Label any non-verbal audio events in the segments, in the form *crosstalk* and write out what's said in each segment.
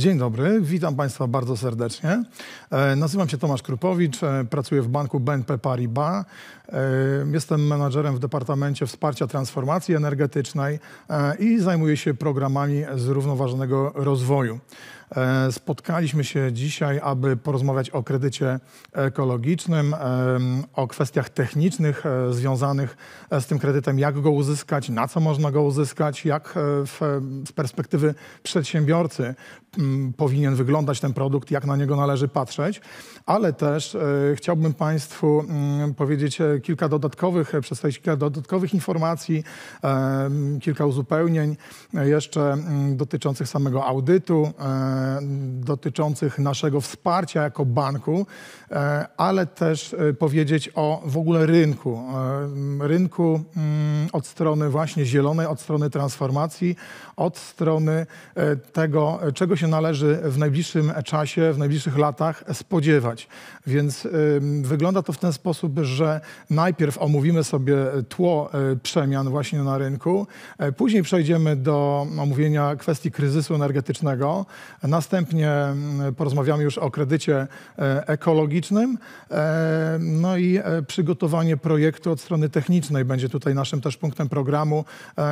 Dzień dobry, witam Państwa bardzo serdecznie. E, nazywam się Tomasz Krupowicz, e, pracuję w banku BNP Paribas. E, jestem menadżerem w Departamencie Wsparcia Transformacji Energetycznej i zajmuję się programami zrównoważonego rozwoju. E, spotkaliśmy się dzisiaj, aby porozmawiać o kredycie ekologicznym, e, o kwestiach technicznych e, związanych z tym kredytem, jak go uzyskać, na co można go uzyskać, jak w, z perspektywy przedsiębiorcy powinien wyglądać ten produkt, jak na niego należy patrzeć, ale też chciałbym Państwu powiedzieć kilka dodatkowych, przedstawić kilka dodatkowych informacji, kilka uzupełnień jeszcze dotyczących samego audytu. E, dotyczących naszego wsparcia jako banku, e, ale też e, powiedzieć o w ogóle rynku. Rynku mm, od strony właśnie zielonej, od strony transformacji, od strony e, tego, czego się należy w najbliższym czasie, w najbliższych latach spodziewać. Więc e, wygląda to w ten sposób, że najpierw omówimy sobie tło e, przemian właśnie na rynku, później przejdziemy do omówienia kwestii kryzysu energetycznego, następnie mm, porozmawiamy już o kredycie ekologicznym, no i przygotowanie projektu od strony technicznej będzie tutaj naszym też punktem programu,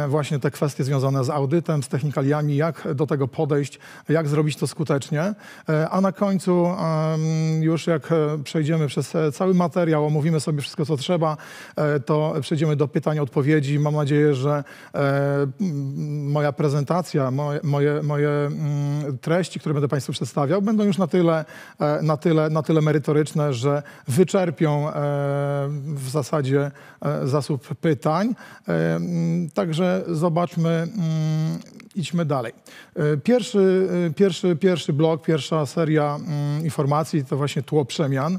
właśnie te kwestie związane z audytem, z technikaliami, jak do tego podejść, jak zrobić to skutecznie. E, a na końcu, już jak e, przejdziemy przez e, cały materiał, omówimy sobie wszystko, co trzeba, to przejdziemy do pytań, odpowiedzi. Mam nadzieję, że moja prezentacja, moje, moje, moje mm, treści, które będę Państwu przedstawiał, będą już na tyle, na tyle, na tyle merytoryczne, że wyczerpią w zasadzie zasób pytań. Także zobaczmy, mm, idźmy dalej. E, pierwszy, e, pierwszy, pierwszy blok, pierwsza seria mm, informacji to właśnie tło przemian.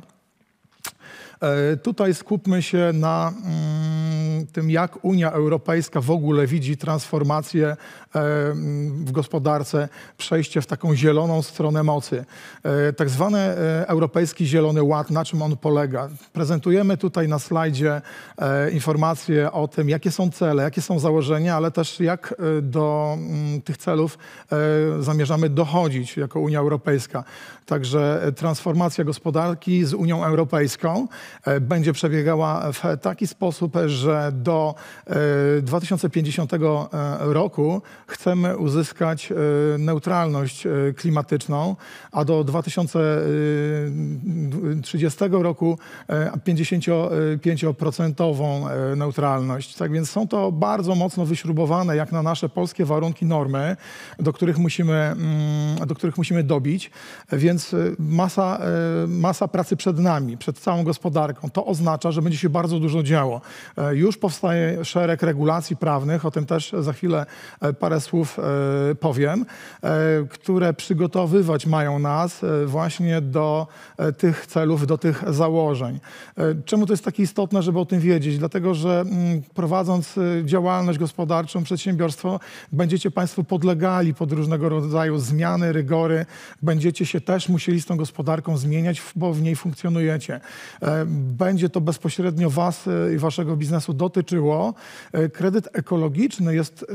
E, tutaj skupmy się na mm, tym, jak Unia Europejska w ogóle widzi transformację E, w gospodarce, przejście w taką zieloną stronę mocy. E, tak zwany e, Europejski Zielony Ład, na czym on polega? Prezentujemy tutaj na slajdzie informacje o tym, jakie są cele, jakie są założenia, ale też jak do mm, tych celów zamierzamy dochodzić jako Unia Europejska. Także transformacja gospodarki z Unią Europejską będzie przebiegała w taki sposób, że do 2050 roku chcemy uzyskać e, neutralność e, klimatyczną, a do 2030 e, roku 55% neutralność. Tak więc są to bardzo mocno wyśrubowane, jak na nasze polskie warunki, normy, do których musimy, mm, do których musimy dobić, więc masa, masa pracy przed nami, przed całą gospodarką. To oznacza, że będzie się bardzo dużo działo. Już powstaje szereg regulacji prawnych, o tym też za chwilę parę słów e, powiem, e, które przygotowywać mają nas e, właśnie do tych celów, do tych założeń. Czemu to jest takie istotne, żeby o tym wiedzieć? Dlatego, że mm, prowadząc działalność gospodarczą, przedsiębiorstwo, będziecie Państwo podlegali pod różnego rodzaju zmiany, rygory, będziecie się też musieli z tą gospodarką zmieniać, bo w niej funkcjonujecie. Będzie to bezpośrednio Was i Waszego biznesu dotyczyło. Kredyt ekologiczny jest,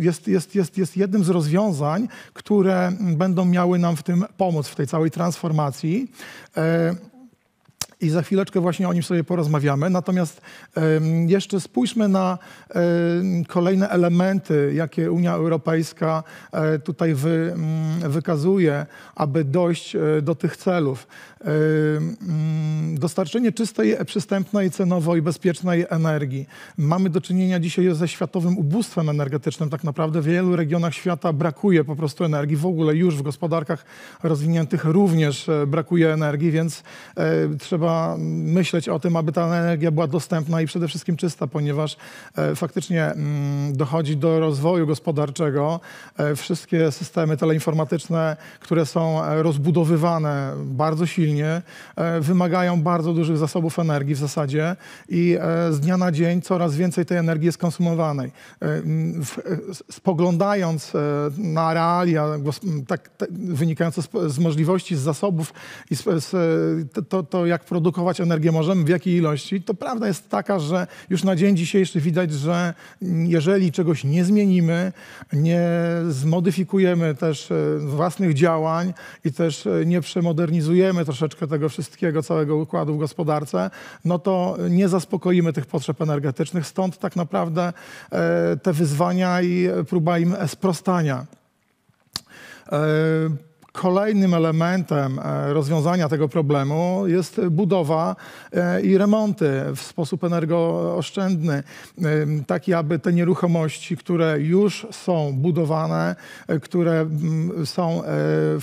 jest jest, jest, jest, jest jednym z rozwiązań, które będą miały nam w tym pomóc, w tej całej transformacji. E, i za chwileczkę właśnie o nim sobie porozmawiamy. Natomiast jeszcze spójrzmy na kolejne elementy, jakie Unia Europejska e, tutaj wy, wykazuje, aby dojść e, do tych celów. Dostarczenie czystej, przystępnej cenowo i bezpiecznej energii. Mamy do czynienia dzisiaj ze światowym ubóstwem energetycznym. Tak naprawdę w wielu regionach świata brakuje po prostu energii. W ogóle już w gospodarkach rozwiniętych również e, brakuje energii, więc trzeba trzeba myśleć o tym, aby ta energia była dostępna i przede wszystkim czysta, ponieważ e, faktycznie mm, dochodzi do rozwoju gospodarczego. E, wszystkie systemy teleinformatyczne, które są e, rozbudowywane bardzo silnie, wymagają bardzo dużych zasobów energii w zasadzie i z dnia na dzień coraz więcej tej energii jest konsumowanej. Mm, spoglądając na realia tak, wynikające z możliwości, z zasobów i z, to, to jak produkcja produkować energię możemy, w jakiej ilości, to prawda jest taka, że już na dzień dzisiejszy widać, że jeżeli czegoś nie zmienimy, nie zmodyfikujemy też e, własnych działań i też e, nie przemodernizujemy troszeczkę tego wszystkiego, całego układu w gospodarce, no to nie zaspokoimy tych potrzeb energetycznych. Stąd tak naprawdę e, te wyzwania i próba im sprostania. Kolejnym elementem e, rozwiązania tego problemu jest budowa e, i remonty w sposób energooszczędny, e, taki aby te nieruchomości, które już są budowane, które są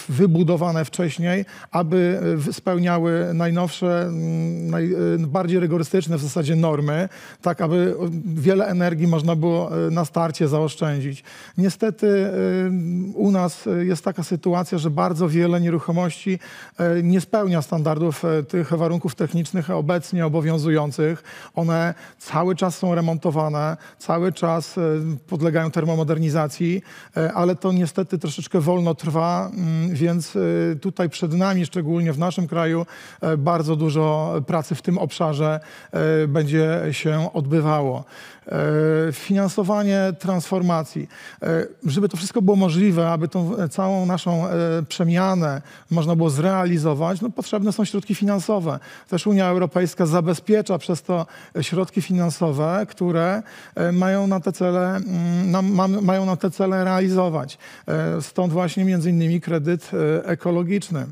wybudowane wcześniej, aby spełniały najnowsze, najbardziej rygorystyczne w zasadzie normy, tak aby wiele energii można było na starcie zaoszczędzić. Niestety u nas jest taka sytuacja, że bardzo bardzo wiele nieruchomości e, nie spełnia standardów e, tych warunków technicznych obecnie obowiązujących. One cały czas są remontowane, cały czas e, podlegają termomodernizacji, ale to niestety troszeczkę wolno trwa, mm, więc tutaj przed nami, szczególnie w naszym kraju, bardzo dużo pracy w tym obszarze będzie się odbywało. E, finansowanie transformacji. E, żeby to wszystko było możliwe, aby tą e, całą naszą przemianę można było zrealizować, no potrzebne są środki finansowe. Też Unia Europejska zabezpiecza przez to środki finansowe, które mają na te cele, mm, mają na te cele realizować. Stąd właśnie między innymi kredyt ekologiczny.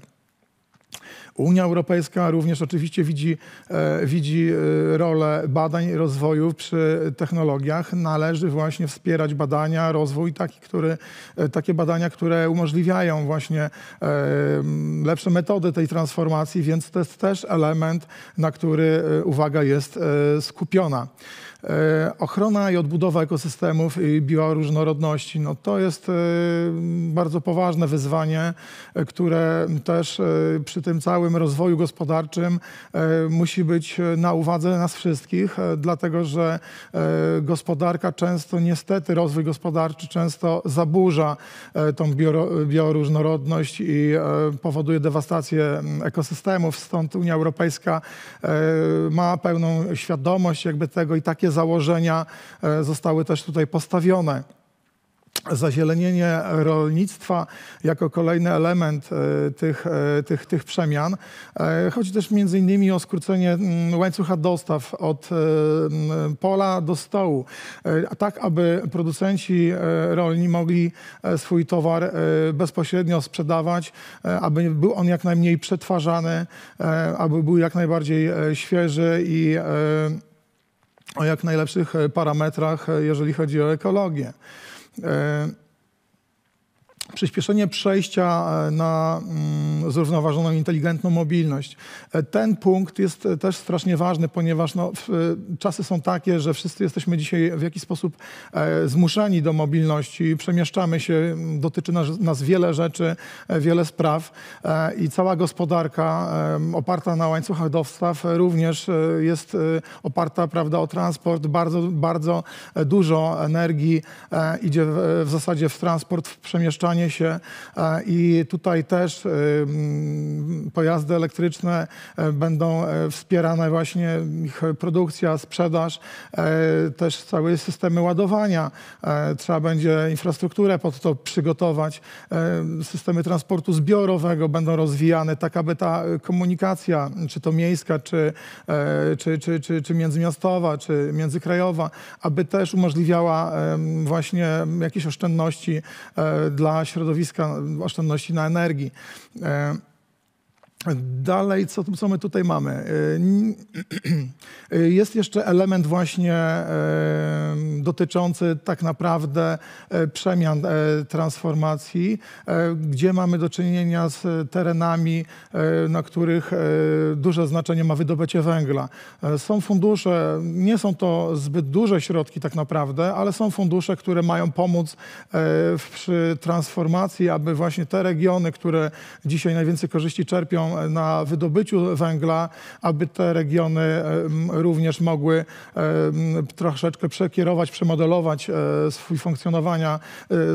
Unia Europejska również oczywiście widzi, e, widzi e, rolę badań i rozwoju przy technologiach. Należy właśnie wspierać badania, rozwój taki, który, e, takie badania, które umożliwiają właśnie lepsze metody tej transformacji, więc to jest też element, na który uwaga jest skupiona. E, ochrona i odbudowa ekosystemów i bioróżnorodności no to jest e, bardzo poważne wyzwanie, e, które też przy tym całym rozwoju gospodarczym musi być na uwadze nas wszystkich, dlatego że gospodarka często, niestety rozwój gospodarczy często zaburza tą bioróżnorodność i powoduje dewastację ekosystemów, stąd Unia Europejska ma pełną świadomość jakby tego i takie założenia e, zostały też tutaj postawione. Zazielenienie rolnictwa jako kolejny element e, tych, e, tych, tych przemian. Chodzi też między innymi o skrócenie mm, łańcucha dostaw od pola do stołu, tak aby producenci rolni mogli swój towar bezpośrednio sprzedawać, aby był on jak najmniej przetwarzany, aby był jak najbardziej świeży i o jak najlepszych e, parametrach, e, jeżeli chodzi o ekologię. E, przyspieszenie przejścia e, na mm, zrównoważoną, inteligentną mobilność. E, ten punkt jest e, też strasznie ważny, ponieważ no, czasy są takie, że wszyscy jesteśmy dzisiaj w jakiś sposób zmuszeni do mobilności, przemieszczamy się, mm, dotyczy nas, nas wiele rzeczy, wiele spraw i cała gospodarka oparta na łańcuchach dostaw również jest oparta prawda, o transport. Bardzo, bardzo dużo energii idzie w, w zasadzie w transport, w przemieszczanie się i tutaj też y, mm, pojazdy elektryczne e, będą e, wspierane właśnie ich produkcja, sprzedaż, e, też całe systemy ładowania. Trzeba będzie infrastrukturę pod to przygotować. Systemy transportu zbiorowego będą rozwijane, tak aby ta komunikacja, czy to miejska, czy, czy, czy, czy, czy międzymiastowa, czy międzykrajowa, aby też umożliwiała właśnie jakieś oszczędności dla środowiska środowiska, oszczędności na energii. E, tak, dalej, co, co my tutaj mamy? E, *clears throat* e, jest jeszcze element właśnie e, dotyczący tak naprawdę przemian transformacji, gdzie mamy do czynienia z terenami, na których duże znaczenie ma wydobycie węgla. Są fundusze, nie są to zbyt duże środki tak naprawdę, ale są fundusze, które mają pomóc przy transformacji, aby właśnie te regiony, które dzisiaj najwięcej korzyści czerpią na wydobyciu węgla, aby te regiony e, również mogły e, troszeczkę przekierować, przemodelować e, swój funkcjonowania,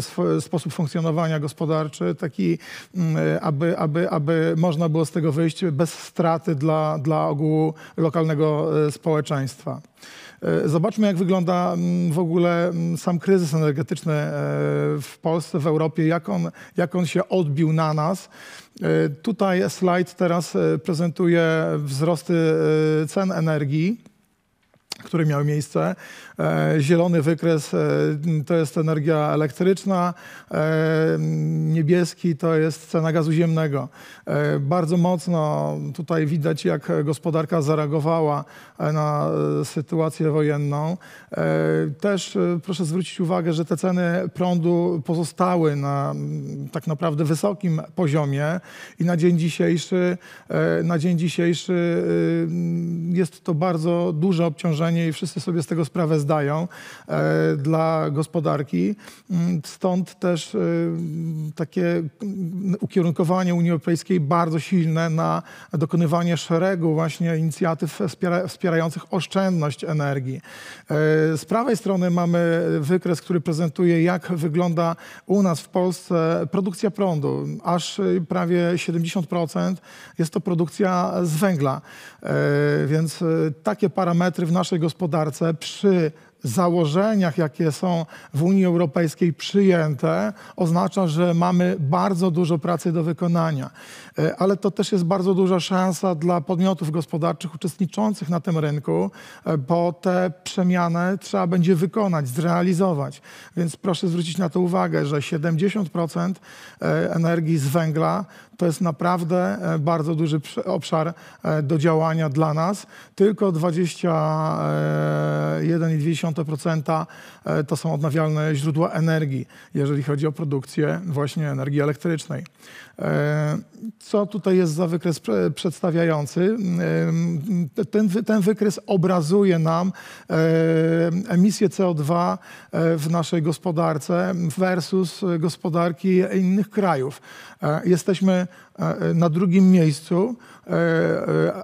swój sposób funkcjonowania gospodarczy, taki, aby, aby, aby można było z tego wyjść bez straty dla, dla ogółu lokalnego społeczeństwa. E, zobaczmy, jak wygląda mm, w ogóle mm, sam kryzys energetyczny e, w Polsce, w Europie, jak on, jak on się odbił na nas. E, tutaj slajd teraz prezentuje wzrosty cen energii który miał miejsce. E, zielony wykres e, to jest energia elektryczna, e, niebieski to jest cena gazu ziemnego. Bardzo mocno tutaj widać, jak gospodarka zareagowała na sytuację wojenną. Też proszę zwrócić uwagę, że te ceny prądu pozostały na mm, tak naprawdę wysokim poziomie i na dzień dzisiejszy, na dzień dzisiejszy y, mm, jest to bardzo duże obciążenie zagrożenie i wszyscy sobie z tego sprawę zdają e, dla gospodarki. Mm, stąd też e, takie mm, ukierunkowanie Unii Europejskiej bardzo silne na dokonywanie szeregu właśnie inicjatyw wspiera wspierających oszczędność energii. E, z prawej strony mamy wykres, który prezentuje, jak wygląda u nas w Polsce produkcja prądu. Aż prawie 70% jest to produkcja z węgla. Więc takie parametry w naszej gospodarce przy założeniach, jakie są w Unii Europejskiej przyjęte, oznacza, że mamy bardzo dużo pracy do wykonania. E, ale to też jest bardzo duża szansa dla podmiotów gospodarczych uczestniczących na tym rynku, e, bo tę przemianę trzeba będzie wykonać, zrealizować. Więc proszę zwrócić na to uwagę, że 70% e, energii z węgla to jest naprawdę bardzo duży obszar do działania dla nas. Tylko 21,2% to są odnawialne źródła energii, jeżeli chodzi o produkcję właśnie energii elektrycznej. E, co tutaj jest za wykres przedstawiający? E, ten, ten wykres obrazuje nam e, emisję CO2 w naszej gospodarce versus gospodarki innych krajów. E, jesteśmy e, na drugim miejscu, e,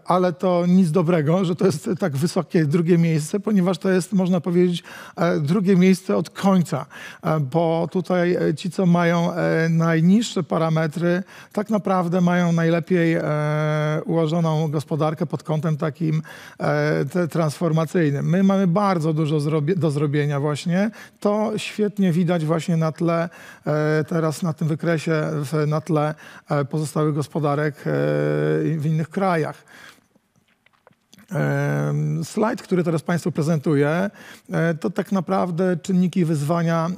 ale to nic dobrego, że to jest tak wysokie drugie miejsce, ponieważ to jest, można powiedzieć, drugie miejsce od końca, bo tutaj ci, co mają najniższe parametry, tak naprawdę mają najlepiej ułożoną gospodarkę pod kątem takim transformacyjnym. My mamy bardzo dużo do zrobienia właśnie. To świetnie widać właśnie na tle teraz na tym wykresie, na tle e, pozostałych gospodarek e, w innych krajach. Slajd, który teraz Państwu prezentuję, e, to tak naprawdę czynniki wyzwania, mm,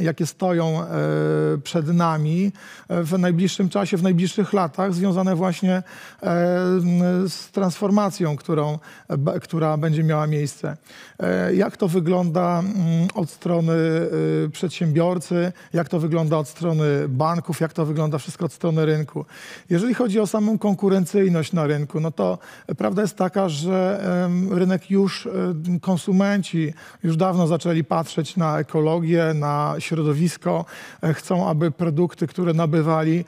jakie stoją e, przed nami e, w najbliższym czasie, w najbliższych latach, związane właśnie z transformacją, którą, która będzie miała miejsce. Jak to wygląda mm, od strony y, przedsiębiorcy, jak to wygląda od strony banków, jak to wygląda wszystko od strony rynku. Jeżeli chodzi o samą konkurencyjność na rynku, no to prawda jest taka, że rynek już, e, konsumenci już dawno zaczęli patrzeć na ekologię, na środowisko. E, chcą, aby produkty, które nabywali,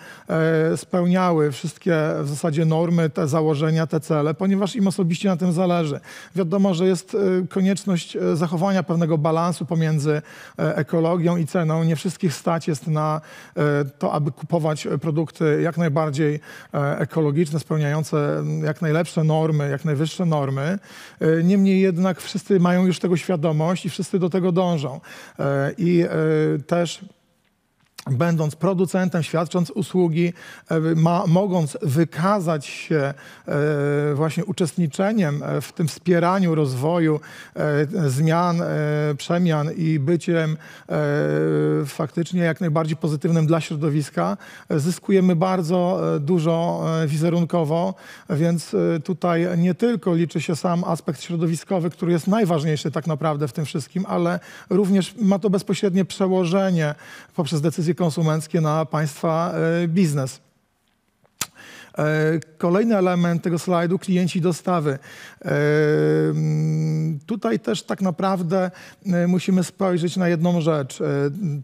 e, spełniały wszystkie w zasadzie normy, te założenia, te cele, ponieważ im osobiście na tym zależy. Wiadomo, że jest konieczność zachowania pewnego balansu pomiędzy ekologią i ceną. Nie wszystkich stać jest na to, aby kupować produkty jak najbardziej ekologiczne, spełniające jak najlepsze normy, jak najwyższe wyższe normy. E, niemniej jednak wszyscy mają już tego świadomość i wszyscy do tego dążą. E, I e, też będąc producentem, świadcząc usługi, e, ma, mogąc wykazać się e, właśnie uczestniczeniem e, w tym wspieraniu rozwoju zmian, przemian i byciem faktycznie jak najbardziej pozytywnym dla środowiska, zyskujemy bardzo dużo wizerunkowo, więc tutaj nie tylko liczy się sam aspekt środowiskowy, który jest najważniejszy tak naprawdę w tym wszystkim, ale również ma to bezpośrednie przełożenie poprzez decyzje konsumenckie na państwa e, biznes. E, kolejny element tego slajdu, klienci dostawy. E, mm, tutaj też tak naprawdę e, musimy spojrzeć na jedną rzecz.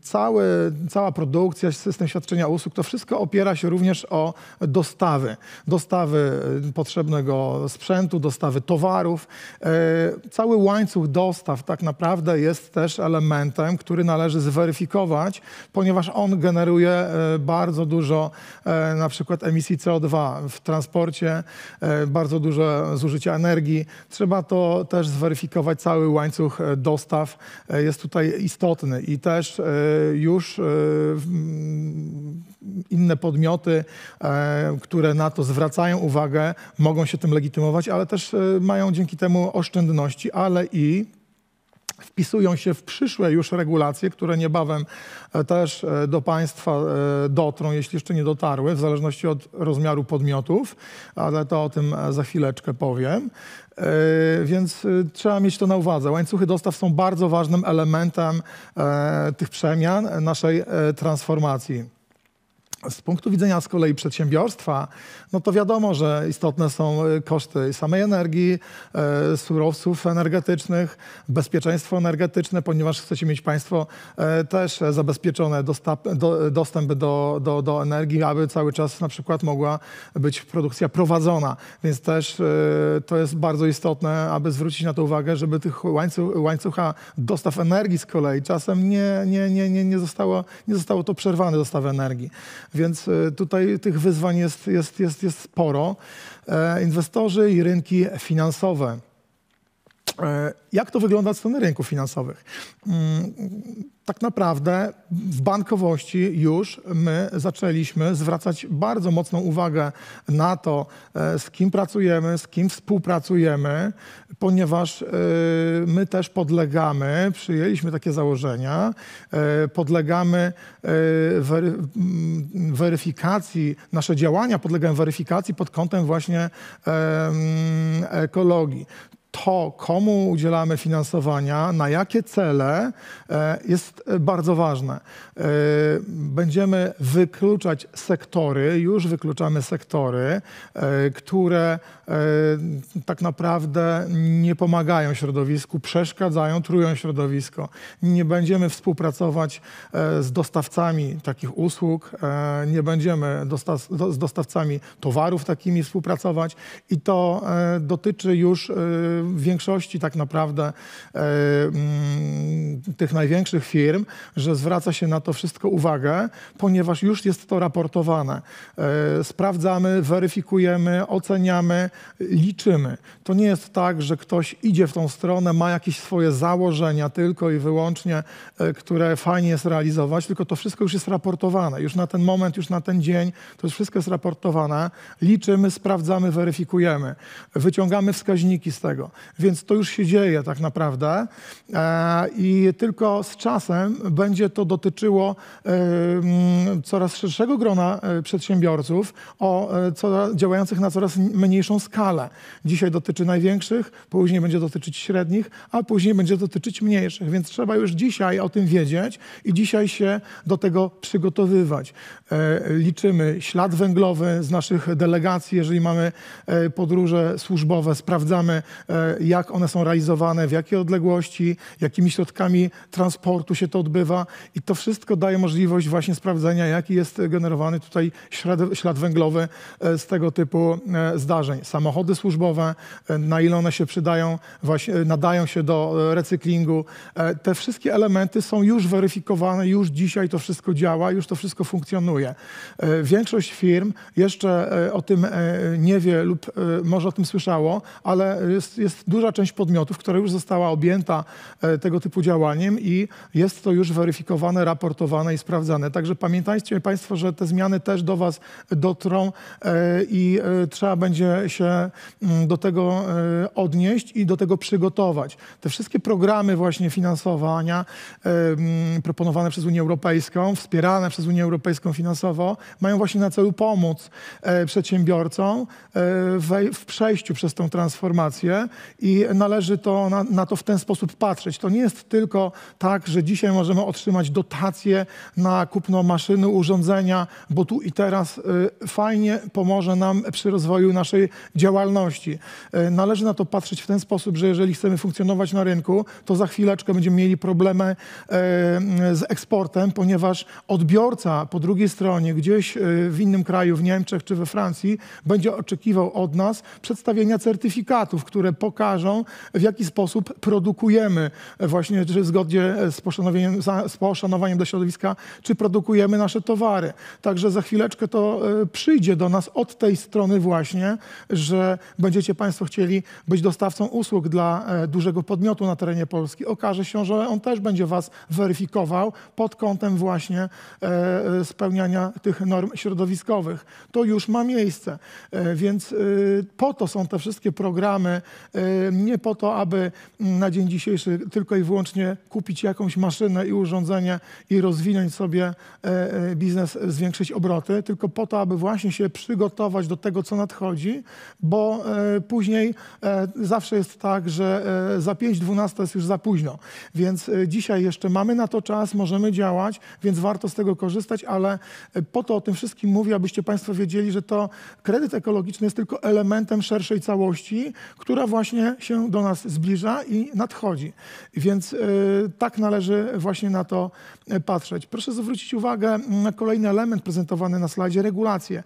Cały, cała produkcja, system świadczenia usług, to wszystko opiera się również o dostawy. Dostawy potrzebnego sprzętu, dostawy towarów. Cały łańcuch dostaw tak naprawdę jest też elementem, który należy zweryfikować, ponieważ on generuje bardzo dużo na przykład emisji CO2 w transporcie, e, bardzo duże zużycie energii. Trzeba to też zweryfikować, cały łańcuch e, dostaw e, jest tutaj istotny i też już mm, inne podmioty, które na to zwracają uwagę, mogą się tym legitymować, ale też mają dzięki temu oszczędności, ale i wpisują się w przyszłe już regulacje, które niebawem e, też e, do państwa e, dotrą, jeśli jeszcze nie dotarły, w zależności od rozmiaru podmiotów, ale to o tym za chwileczkę powiem. Więc trzeba mieć to na uwadze. Łańcuchy dostaw są bardzo ważnym elementem tych przemian, naszej transformacji. Z punktu widzenia z kolei przedsiębiorstwa, no to wiadomo, że istotne są e, koszty samej energii, e, surowców energetycznych, bezpieczeństwo energetyczne, ponieważ chcecie mieć Państwo e, też zabezpieczone dostap, do, dostęp do, do, do energii, aby cały czas na przykład mogła być produkcja prowadzona. Więc też to jest bardzo istotne, aby zwrócić na to uwagę, żeby tych łańcuch, łańcucha dostaw energii z kolei czasem nie, nie, nie, nie, nie, zostało, nie zostało to przerwane, dostaw energii. Więc tutaj tych wyzwań jest, jest, jest jest, sporo. E, inwestorzy i rynki finansowe E, jak to wygląda od strony rynków finansowych? Mm, tak naprawdę w bankowości już my zaczęliśmy zwracać bardzo mocną uwagę na to, e, z kim pracujemy, z kim współpracujemy, ponieważ e, my też podlegamy, przyjęliśmy takie założenia, podlegamy mm, weryfikacji, nasze działania podlegają weryfikacji pod kątem właśnie ekologii to, komu udzielamy finansowania, na jakie cele, e, jest bardzo ważne. E, będziemy wykluczać sektory, już wykluczamy sektory, e, które E, tak naprawdę nie pomagają środowisku, przeszkadzają, trują środowisko. Nie będziemy współpracować e, z dostawcami takich usług, e, nie będziemy z dostawcami towarów takimi współpracować i to dotyczy już większości tak naprawdę mm, tych największych firm, że zwraca się na to wszystko uwagę, ponieważ już jest to raportowane. Sprawdzamy, weryfikujemy, oceniamy liczymy. To nie jest tak, że ktoś idzie w tą stronę, ma jakieś swoje założenia tylko i wyłącznie, e, które fajnie jest realizować, tylko to wszystko już jest raportowane. Już na ten moment, już na ten dzień, to już wszystko jest raportowane. Liczymy, sprawdzamy, weryfikujemy. Wyciągamy wskaźniki z tego. Więc to już się dzieje tak naprawdę e, i tylko z czasem będzie to dotyczyło e, mm, coraz szerszego grona przedsiębiorców o, działających na coraz mniejszą skalę skalę. Dzisiaj dotyczy największych, później będzie dotyczyć średnich, a później będzie dotyczyć mniejszych. Więc trzeba już dzisiaj o tym wiedzieć i dzisiaj się do tego przygotowywać. E, liczymy ślad węglowy z naszych delegacji, jeżeli mamy e, podróże służbowe, sprawdzamy, e, jak one są realizowane, w jakiej odległości, jakimi środkami transportu się to odbywa i to wszystko daje możliwość właśnie sprawdzenia, jaki jest generowany tutaj ślad, ślad węglowy z tego typu zdarzeń samochody służbowe, e, na ile one się przydają, właśnie, e, nadają się do e, recyklingu. Te wszystkie elementy są już weryfikowane, już dzisiaj to wszystko działa, już to wszystko funkcjonuje. Większość firm jeszcze o tym nie wie lub może o tym słyszało, ale jest, jest duża część podmiotów, która już została objęta tego typu działaniem i jest to już weryfikowane, raportowane i sprawdzane. Także pamiętajcie Państwo, że te zmiany też do Was dotrą i trzeba będzie się jeszcze mm, do tego e, odnieść i do tego przygotować. Te wszystkie programy właśnie finansowania e, mm, proponowane przez Unię Europejską, wspierane przez Unię Europejską finansowo, mają właśnie na celu pomóc e, przedsiębiorcom w przejściu przez tą transformację i należy to na, na to w ten sposób patrzeć. To nie jest tylko tak, że dzisiaj możemy otrzymać dotacje na kupno maszyny, urządzenia, bo tu i teraz fajnie pomoże nam przy rozwoju naszej działalności. E, należy na to patrzeć w ten sposób, że jeżeli chcemy funkcjonować na rynku, to za chwileczkę będziemy mieli problemy e, z eksportem, ponieważ odbiorca po drugiej stronie, gdzieś e, w innym kraju, w Niemczech czy we Francji, będzie oczekiwał od nas przedstawienia certyfikatów, które pokażą, w jaki sposób produkujemy właśnie czy zgodnie z poszanowaniem, z poszanowaniem do środowiska, czy produkujemy nasze towary. Także za chwileczkę to przyjdzie do nas od tej strony właśnie, że będziecie Państwo chcieli być dostawcą usług dla e, dużego podmiotu na terenie Polski. Okaże się, że on też będzie Was weryfikował pod kątem właśnie e, e, spełniania tych norm środowiskowych. To już ma miejsce, więc po to są te wszystkie programy, nie po to, aby na dzień dzisiejszy tylko i wyłącznie kupić jakąś maszynę i urządzenie i rozwinąć sobie biznes, zwiększyć obroty, tylko po to, aby właśnie się przygotować do tego, co nadchodzi, bo e, później e, zawsze jest tak, że e, za 5.12 jest już za późno. Więc dzisiaj jeszcze mamy na to czas, możemy działać, więc warto z tego korzystać, ale po to o tym wszystkim mówię, abyście Państwo wiedzieli, że to kredyt ekologiczny jest tylko elementem szerszej całości, która właśnie się do nas zbliża i nadchodzi. Więc tak należy właśnie na to patrzeć. Proszę zwrócić uwagę mm, na kolejny element prezentowany na slajdzie, regulacje.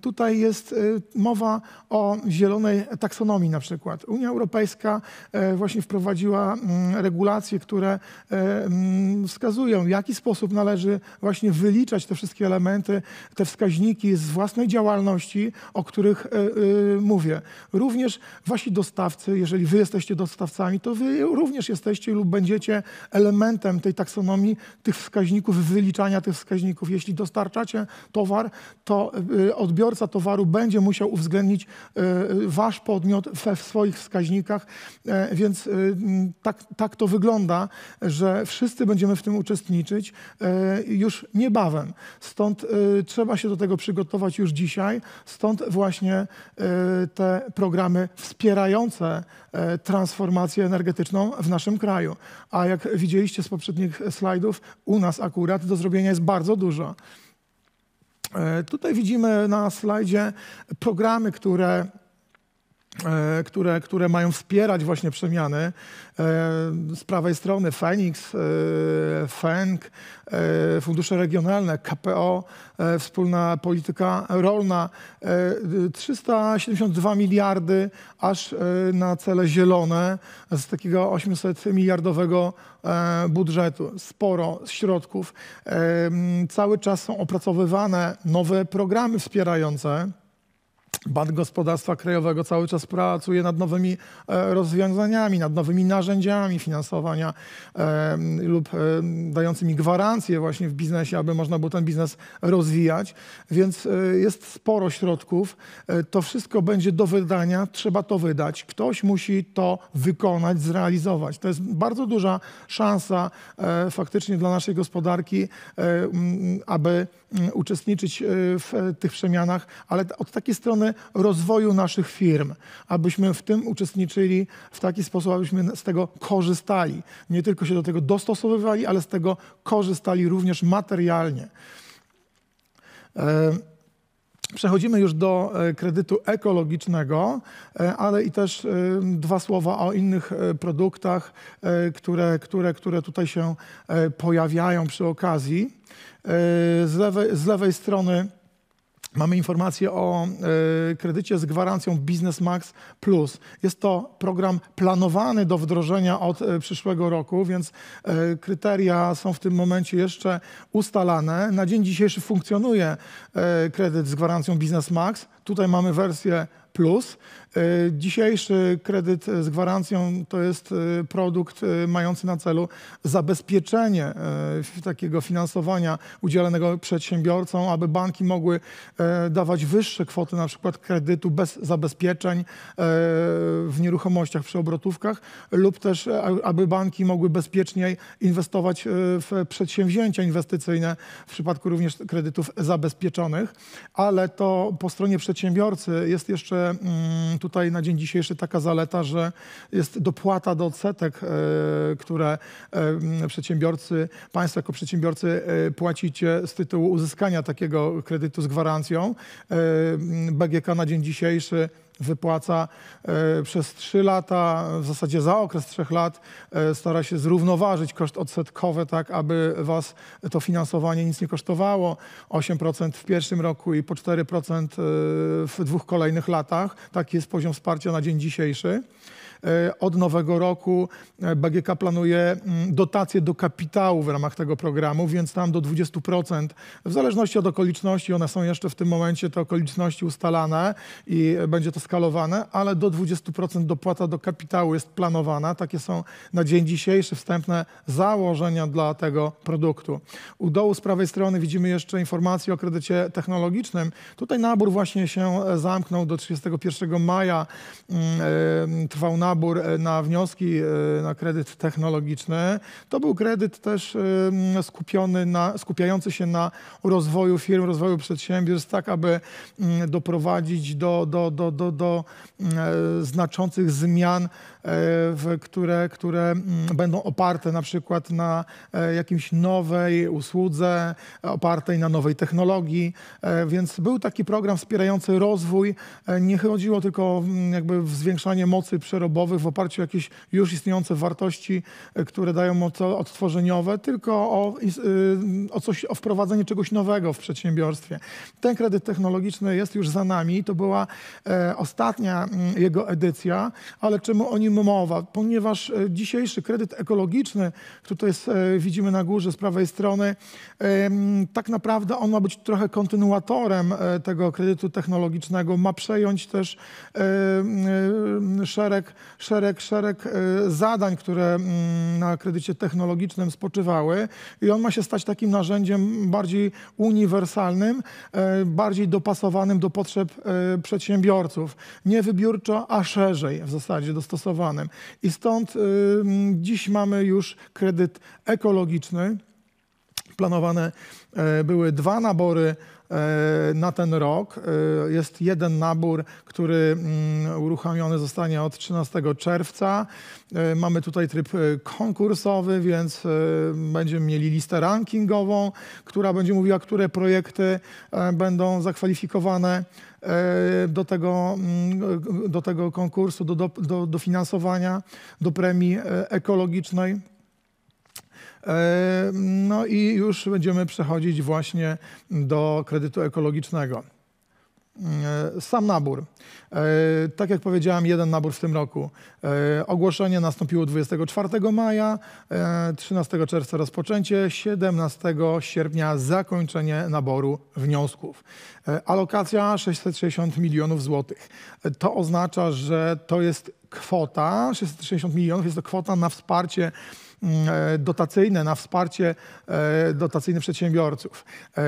Tutaj jest mowa mowa o zielonej taksonomii na przykład. Unia Europejska e, właśnie wprowadziła mm, regulacje, które e, mm, wskazują, w jaki sposób należy właśnie wyliczać te wszystkie elementy, te wskaźniki z własnej działalności, o których e, mówię. Również wasi dostawcy, jeżeli wy jesteście dostawcami, to wy również jesteście lub będziecie elementem tej taksonomii, tych wskaźników, wyliczania tych wskaźników. Jeśli dostarczacie towar, to odbiorca towaru będzie musiał uwzględnić uwzględnić e, wasz podmiot we w swoich wskaźnikach, e, więc e, tak, tak to wygląda, że wszyscy będziemy w tym uczestniczyć już niebawem. Stąd trzeba się do tego przygotować już dzisiaj, stąd właśnie te programy wspierające transformację energetyczną w naszym kraju. A jak widzieliście z poprzednich slajdów, u nas akurat do zrobienia jest bardzo dużo. E, tutaj widzimy na slajdzie programy, które E, które, które mają wspierać właśnie przemiany. E, z prawej strony Fenix, e, FENG, fundusze regionalne, KPO, wspólna polityka rolna, 372 miliardy aż na cele zielone z takiego 800 miliardowego budżetu. Sporo środków. Cały czas są opracowywane nowe programy wspierające. Bank Gospodarstwa Krajowego cały czas pracuje nad nowymi e, rozwiązaniami, nad nowymi narzędziami finansowania e, lub e, dającymi gwarancje właśnie w biznesie, aby można było ten biznes rozwijać. Więc jest sporo środków. To wszystko będzie do wydania, trzeba to wydać. Ktoś musi to wykonać, zrealizować. To jest bardzo duża szansa faktycznie dla naszej gospodarki, aby uczestniczyć w tych przemianach, ale od takiej strony rozwoju naszych firm, abyśmy w tym uczestniczyli w taki sposób, abyśmy z tego korzystali. Nie tylko się do tego dostosowywali, ale z tego korzystali również materialnie. E, przechodzimy już do e, kredytu ekologicznego, e, ale i też dwa słowa o innych produktach, które, które, które tutaj się pojawiają przy okazji. Z lewej, z lewej strony Mamy informację o e, kredycie z gwarancją Business Max Plus. Jest to program planowany do wdrożenia od e, przyszłego roku, więc e, kryteria są w tym momencie jeszcze ustalane. Na dzień dzisiejszy funkcjonuje kredyt z gwarancją Business Max. Tutaj mamy wersję Plus E, dzisiejszy kredyt z gwarancją to jest e, produkt e, mający na celu zabezpieczenie takiego finansowania udzielonego przedsiębiorcom, aby banki mogły dawać wyższe kwoty na przykład kredytu bez zabezpieczeń w nieruchomościach przy obrotówkach lub też aby banki mogły bezpieczniej inwestować w przedsięwzięcia inwestycyjne w przypadku również kredytów zabezpieczonych, ale to po stronie przedsiębiorcy jest jeszcze mm, tutaj tutaj na dzień dzisiejszy taka zaleta, że jest dopłata do odsetek, e, które e, przedsiębiorcy, państwo jako przedsiębiorcy e, płacicie z tytułu uzyskania takiego kredytu z gwarancją. BGK na dzień dzisiejszy wypłaca e, przez 3 lata, w zasadzie za okres 3 lat, e, stara się zrównoważyć koszt odsetkowy, tak aby Was to finansowanie nic nie kosztowało. 8% w pierwszym roku i po 4% e, w dwóch kolejnych latach. Taki jest poziom wsparcia na dzień dzisiejszy. E, od nowego roku e, BGK planuje mm, dotacje do kapitału w ramach tego programu, więc tam do 20%, w zależności od okoliczności, one są jeszcze w tym momencie te okoliczności ustalane i będzie to skalowane, ale do 20% dopłata do kapitału jest planowana. Takie są na dzień dzisiejszy wstępne założenia dla tego produktu. U dołu z prawej strony widzimy jeszcze informacje o kredycie technologicznym. Tutaj nabór właśnie się e, zamknął do 31 maja. Mm, trwał nabór nabór e, na wnioski e, na kredyt technologiczny. To był kredyt też skupiony na, skupiający się na rozwoju firm, rozwoju przedsiębiorstw, tak aby mm, doprowadzić do, do, do, do, do mm, e, znaczących zmian, które, które mm, będą oparte na przykład na jakimś nowej usłudze, opartej na nowej technologii. Więc był taki program wspierający rozwój. Nie chodziło tylko o jakby zwiększanie mocy przerobowej, osobowych w oparciu o jakieś już istniejące wartości, e, które dają moc odtworzeniowe, tylko o, y, o, coś, o wprowadzenie czegoś nowego w przedsiębiorstwie. Ten kredyt technologiczny jest już za nami. To była e, ostatnia mm, jego edycja, ale czemu o nim mowa? Ponieważ e, dzisiejszy kredyt ekologiczny, który tutaj jest, widzimy na górze z prawej strony, tak naprawdę on ma być trochę kontynuatorem tego kredytu technologicznego, ma przejąć też szereg szereg, szereg y, zadań, które mm, na kredycie technologicznym spoczywały i on ma się stać takim narzędziem bardziej uniwersalnym, y, bardziej dopasowanym do potrzeb y, przedsiębiorców. Nie wybiórczo, a szerzej w zasadzie dostosowanym. I stąd dziś mamy już kredyt ekologiczny. Planowane były dwa nabory E, na ten rok. E, jest jeden nabór, który mm, uruchomiony zostanie od 13 czerwca. E, mamy tutaj tryb konkursowy, więc będziemy mieli listę rankingową, która będzie mówiła, które projekty będą zakwalifikowane do tego, mm, do tego konkursu, do, do, do, finansowania, do premii ekologicznej. E, no i już będziemy przechodzić właśnie do kredytu ekologicznego. E, sam nabór. E, tak jak powiedziałem, jeden nabór w tym roku. Ogłoszenie nastąpiło 24 maja, 13 czerwca rozpoczęcie, 17 sierpnia zakończenie naboru wniosków. Alokacja 660 milionów złotych. To oznacza, że to jest kwota, 660 milionów jest to kwota na wsparcie E, dotacyjne na wsparcie e, dotacyjne przedsiębiorców. E,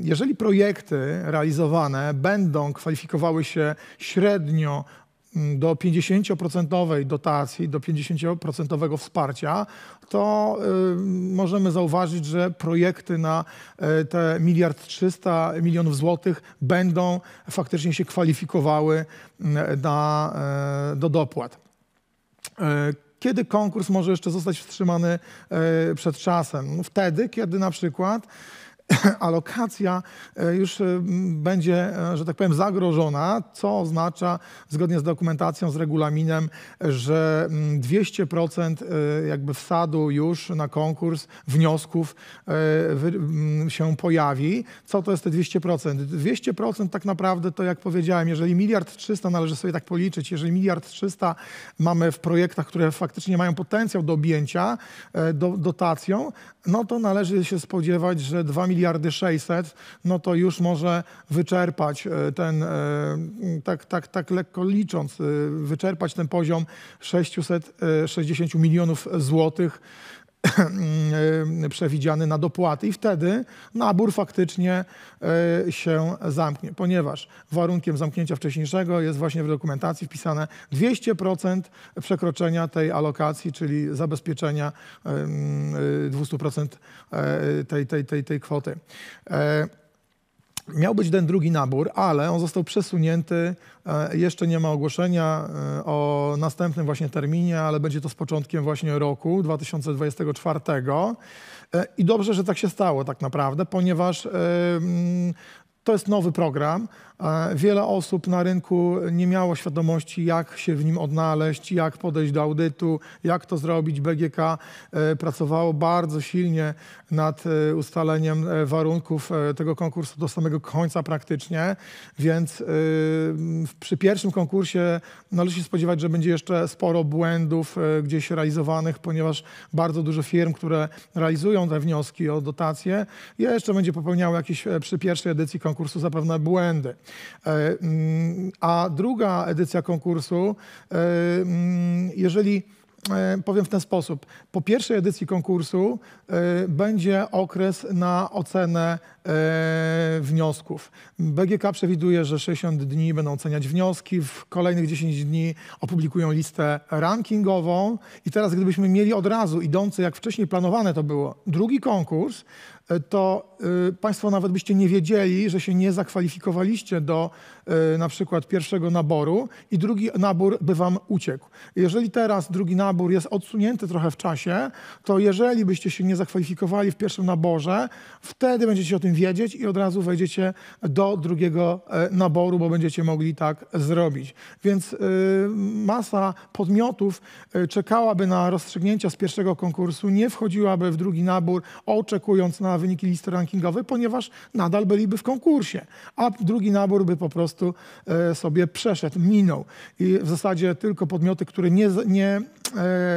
jeżeli projekty realizowane będą kwalifikowały się średnio do 50% dotacji, do 50% wsparcia, to możemy zauważyć, że projekty na te miliard 300 milionów złotych będą faktycznie się kwalifikowały na, do dopłat. Kiedy konkurs może jeszcze zostać wstrzymany e, przed czasem? Wtedy, kiedy na przykład *laughs* alokacja e, już e, będzie, e, że tak powiem, zagrożona, co oznacza zgodnie z dokumentacją, z regulaminem, że 200% mm, jakby wsadu już na konkurs wniosków mm, się pojawi. Co to jest te 200%? 200% tak naprawdę to, jak powiedziałem, jeżeli miliard 300, należy sobie tak policzyć, jeżeli miliard 300 mamy w projektach, które faktycznie mają potencjał do objęcia dotacją, no to należy się spodziewać, że 2 miliardy miliardy 600, no to już może wyczerpać e, ten, e, tak, tak, tak lekko licząc, e, wyczerpać ten poziom 660 milionów złotych *clears throat* E, przewidziany na dopłaty i wtedy nabór faktycznie e, się zamknie, ponieważ warunkiem zamknięcia wcześniejszego jest właśnie w dokumentacji wpisane 200% przekroczenia tej alokacji, czyli zabezpieczenia 200% e, tej, tej, tej, tej kwoty. Miał być ten drugi nabór, ale on został przesunięty. E, jeszcze nie ma ogłoszenia e, o następnym właśnie terminie, ale będzie to z początkiem właśnie roku 2024. E, I dobrze, że tak się stało tak naprawdę, ponieważ mm, to jest nowy program. E, wiele osób na rynku nie miało świadomości, jak się w nim odnaleźć, jak podejść do audytu, jak to zrobić. BGK e, pracowało bardzo silnie nad e, ustaleniem warunków tego konkursu do samego końca praktycznie, więc przy pierwszym konkursie należy się spodziewać, że będzie jeszcze sporo błędów gdzieś realizowanych, ponieważ bardzo dużo firm, które realizują te wnioski o dotacje, jeszcze będzie popełniało jakieś przy pierwszej edycji konkursu zapewne błędy. E, mm, a druga edycja konkursu, e, mm, jeżeli e, powiem w ten sposób. Po pierwszej edycji konkursu będzie okres na ocenę wniosków. BGK przewiduje, że 60 dni będą oceniać wnioski, w kolejnych 10 dni opublikują listę rankingową i teraz gdybyśmy mieli od razu idący, jak wcześniej planowane to było, drugi konkurs, to y, Państwo nawet byście nie wiedzieli, że się nie zakwalifikowaliście do y, na przykład pierwszego naboru i drugi nabór by Wam uciekł. Jeżeli teraz drugi nabór jest odsunięty trochę w czasie, to jeżeli byście się nie zakwalifikowali w pierwszym naborze, wtedy będziecie o tym wiedzieć i od razu wejdziecie do drugiego e, naboru, bo będziecie mogli tak zrobić. Więc y, masa podmiotów e, czekałaby na rozstrzygnięcia z pierwszego konkursu, nie wchodziłaby w drugi nabór, oczekując na na wyniki listy rankingowej, ponieważ nadal byliby w konkursie, a drugi nabór by po prostu e, sobie przeszedł, minął. I w zasadzie tylko podmioty, które nie, nie, e,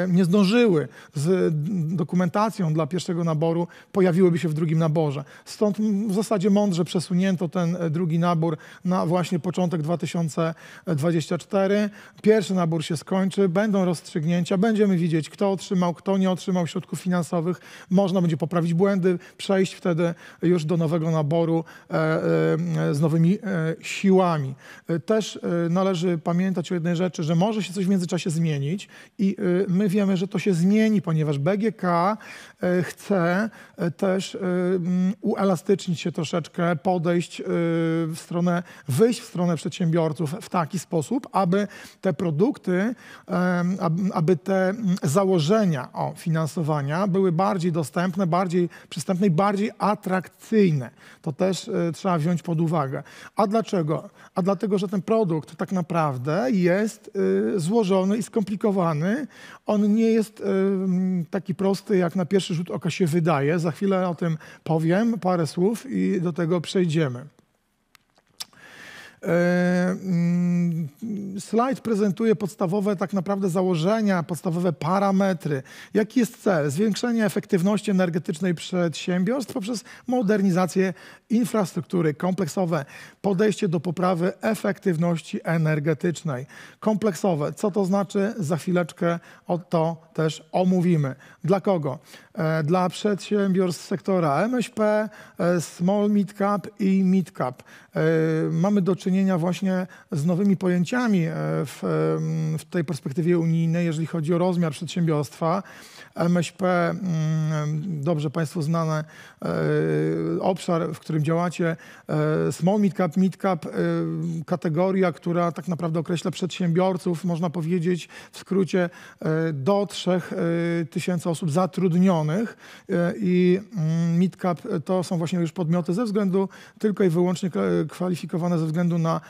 nie zdążyły z dokumentacją dla pierwszego naboru, pojawiłyby się w drugim naborze. Stąd w zasadzie mądrze przesunięto ten e, drugi nabór na właśnie początek 2024. Pierwszy nabór się skończy, będą rozstrzygnięcia, będziemy widzieć, kto otrzymał, kto nie otrzymał środków finansowych. Można będzie poprawić błędy, przejść wtedy już do nowego naboru e, e, z nowymi e, siłami. Też należy pamiętać o jednej rzeczy, że może się coś w międzyczasie zmienić i my wiemy, że to się zmieni, ponieważ BGK chce też uelastycznić się troszeczkę, podejść w stronę, wyjść w stronę przedsiębiorców w taki sposób, aby te produkty, aby te założenia o, finansowania były bardziej dostępne, bardziej przystępne i bardziej atrakcyjne. To też e, trzeba wziąć pod uwagę. A dlaczego? A dlatego, że ten produkt tak naprawdę jest e, złożony i skomplikowany. On nie jest e, taki prosty, jak na pierwszy rzut oka się wydaje. Za chwilę o tym powiem parę słów i do tego przejdziemy. E, mm, slajd prezentuje podstawowe tak naprawdę założenia, podstawowe parametry. Jaki jest cel? Zwiększenie efektywności energetycznej przedsiębiorstw poprzez modernizację infrastruktury, kompleksowe podejście do poprawy efektywności energetycznej. Kompleksowe, co to znaczy? Za chwileczkę o to też omówimy. Dla kogo? E, dla przedsiębiorstw sektora MŚP, e, small midcap i midcap e, Mamy do czynienia właśnie z nowymi pojęciami w, w tej perspektywie unijnej, jeżeli chodzi o rozmiar przedsiębiorstwa. MŚP, mm, dobrze Państwu znany e, obszar, w którym działacie, e, small mid cap, mid cap, e, kategoria, która tak naprawdę określa przedsiębiorców, można powiedzieć w skrócie do 3000 osób zatrudnionych i mm, mid cap to są właśnie już podmioty ze względu tylko i wyłącznie kwalifikowane ze względu na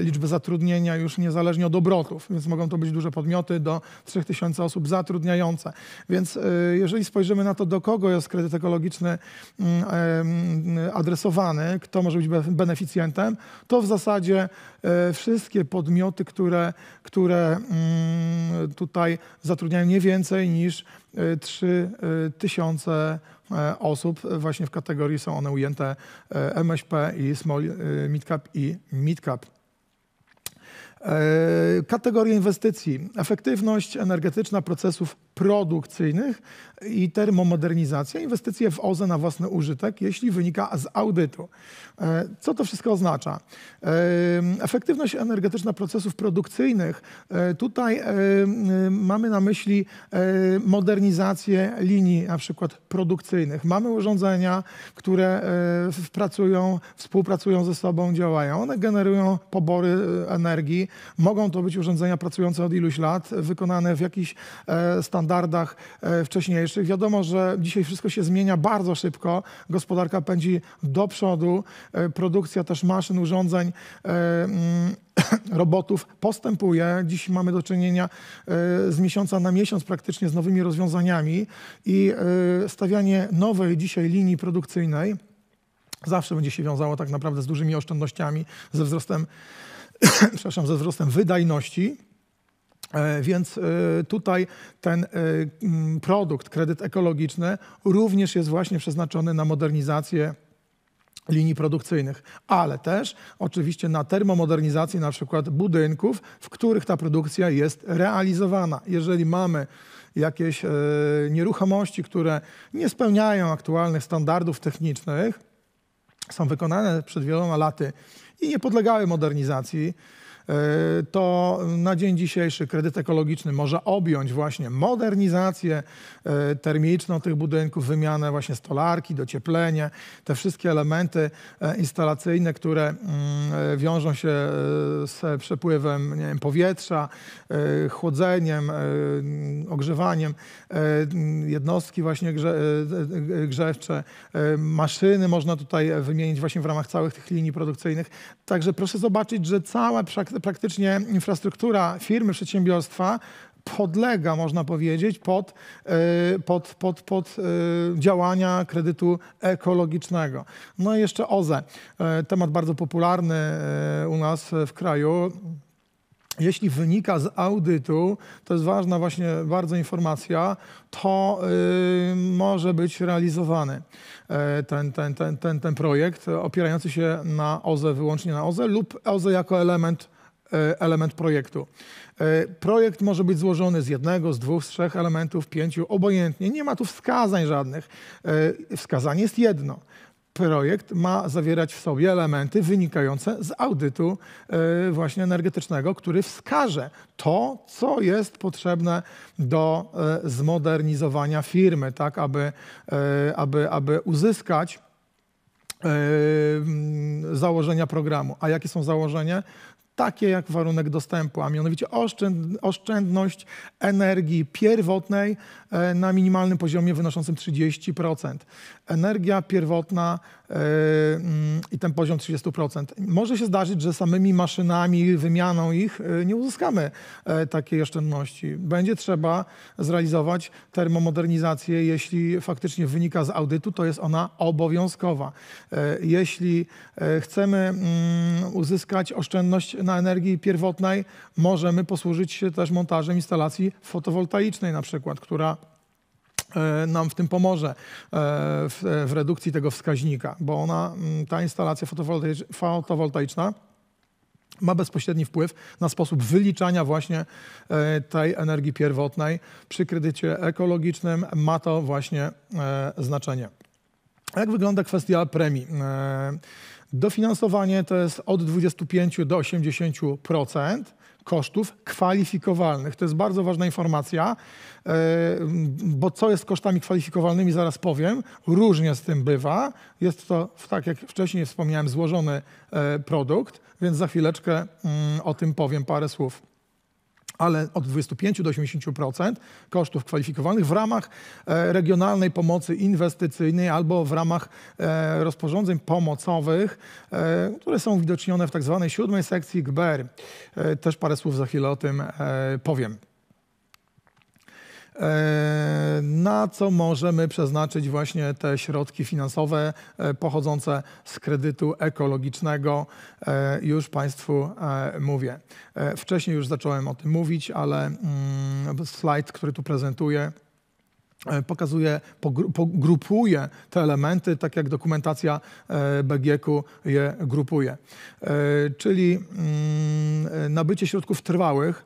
liczbę zatrudnienia już niezależnie od obrotów, więc mogą to być duże podmioty do 3000 osób zatrudniające. Więc Y, jeżeli spojrzymy na to, do kogo jest kredyt ekologiczny mm, y, y, adresowany, kto może być beneficjentem, to w zasadzie wszystkie podmioty, które, które mm, tutaj zatrudniają nie więcej niż 3000 osób. Właśnie w kategorii są one ujęte MŚP i Small Midcap i Midcap. E, kategorie inwestycji: efektywność energetyczna procesów produkcyjnych i termomodernizacja, inwestycje w OZE na własny użytek, jeśli wynika z audytu. E, co to wszystko oznacza? E, efektywność energetyczna procesów produkcyjnych. E, tutaj mamy na myśli modernizację linii na przykład produkcyjnych. Mamy urządzenia, które pracują, współpracują ze sobą, działają. One generują pobory energii. Mogą to być urządzenia pracujące od iluś lat, wykonane w jakichś standardach wcześniej najważniejszych. Wiadomo, że dzisiaj wszystko się zmienia bardzo szybko. Gospodarka pędzi do przodu. E, produkcja też maszyn, urządzeń, e, mm, *coughs* robotów postępuje. Dziś mamy do czynienia e, z miesiąca na miesiąc praktycznie z nowymi rozwiązaniami i stawianie nowej dzisiaj linii produkcyjnej zawsze będzie się wiązało tak naprawdę z dużymi oszczędnościami, ze wzrostem, *coughs* przepraszam, ze wzrostem wydajności. E, więc e, tutaj ten e, produkt, kredyt ekologiczny, również jest właśnie przeznaczony na modernizację linii produkcyjnych, ale też oczywiście na termomodernizację na przykład budynków, w których ta produkcja jest realizowana. Jeżeli mamy jakieś nieruchomości, które nie spełniają aktualnych standardów technicznych, są wykonane przed wieloma laty i nie podlegały modernizacji, E, to na dzień dzisiejszy kredyt ekologiczny może objąć właśnie modernizację e, termiczną tych budynków, wymianę właśnie stolarki, docieplenie, te wszystkie elementy e, instalacyjne, które mm, wiążą się z przepływem wiem, powietrza, chłodzeniem, ogrzewaniem jednostki właśnie grzewcze, maszyny można tutaj wymienić właśnie w ramach całych tych linii produkcyjnych. Także proszę zobaczyć, że cała praktycznie infrastruktura firmy, przedsiębiorstwa podlega, można powiedzieć, pod, y, pod, pod, pod y, działania kredytu ekologicznego. No i jeszcze OZE. Y, temat bardzo popularny u nas w kraju. Jeśli wynika z audytu, to jest ważna właśnie bardzo informacja, to może być realizowany ten, ten, ten, ten, ten projekt opierający się na OZE, wyłącznie na OZE lub OZE jako element E, element projektu. E, projekt może być złożony z jednego, z dwóch, z trzech elementów, pięciu, obojętnie. Nie ma tu wskazań żadnych. E, Wskazanie jest jedno projekt ma zawierać w sobie elementy wynikające z audytu właśnie energetycznego, który wskaże to, co jest potrzebne do zmodernizowania firmy, tak aby, aby, aby uzyskać założenia programu. A jakie są założenia? takie jak warunek dostępu, a mianowicie oszczędność energii pierwotnej e, na minimalnym poziomie wynoszącym 30%. Energia pierwotna E, mm, i ten poziom 30%. Może się zdarzyć, że samymi maszynami, wymianą ich e, nie uzyskamy e, takiej oszczędności. Będzie trzeba zrealizować termomodernizację, jeśli faktycznie wynika z audytu, to jest ona obowiązkowa. Jeśli chcemy mm, uzyskać oszczędność na energii pierwotnej, możemy posłużyć się też montażem instalacji fotowoltaicznej na przykład, która E, nam w tym pomoże, e, w, w redukcji tego wskaźnika, bo ona, mm, ta instalacja fotowoltaiczna ma bezpośredni wpływ na sposób wyliczania właśnie e, tej energii pierwotnej. Przy kredycie ekologicznym ma to właśnie znaczenie. Jak wygląda kwestia premii? Dofinansowanie to jest od 25 do 80% kosztów kwalifikowalnych. To jest bardzo ważna informacja, e, bo co jest kosztami kwalifikowalnymi, zaraz powiem. Różnie z tym bywa. Jest to, tak jak wcześniej wspomniałem, złożony e, produkt, więc za chwileczkę mm, o tym powiem parę słów ale od 25 do 80% kosztów kwalifikowanych w ramach e, regionalnej pomocy inwestycyjnej albo w ramach e, rozporządzeń pomocowych, e, które są widocznione w tzw. Tak siódmej sekcji GBER. Też parę słów za chwilę o tym powiem. E, na co możemy przeznaczyć właśnie te środki finansowe e, pochodzące z kredytu ekologicznego. E, już Państwu mówię. Wcześniej już zacząłem o tym mówić, ale mm, slajd, który tu prezentuję, pokazuje, grupuje te elementy, tak jak dokumentacja bgk je grupuje. Czyli mm, nabycie środków trwałych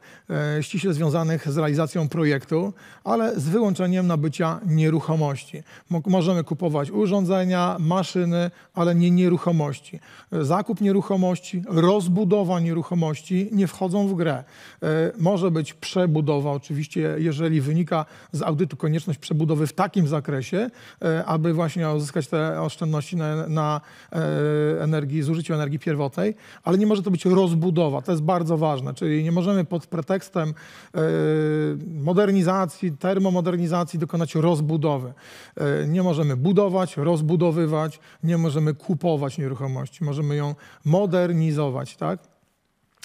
E, ściśle związanych z realizacją projektu, ale z wyłączeniem nabycia nieruchomości. Możemy kupować urządzenia, maszyny, ale nie nieruchomości. Zakup nieruchomości, rozbudowa nieruchomości nie wchodzą w grę. E, może być przebudowa, oczywiście, jeżeli wynika z audytu konieczność przebudowy w takim zakresie, e, aby właśnie uzyskać te oszczędności na, na energii, zużyciu energii pierwotnej, ale nie może to być rozbudowa. To jest bardzo ważne, czyli nie możemy pod pretekstem kontekstem e, modernizacji, termomodernizacji dokonać rozbudowy. E, nie możemy budować, rozbudowywać, nie możemy kupować nieruchomości, możemy ją modernizować. Tak?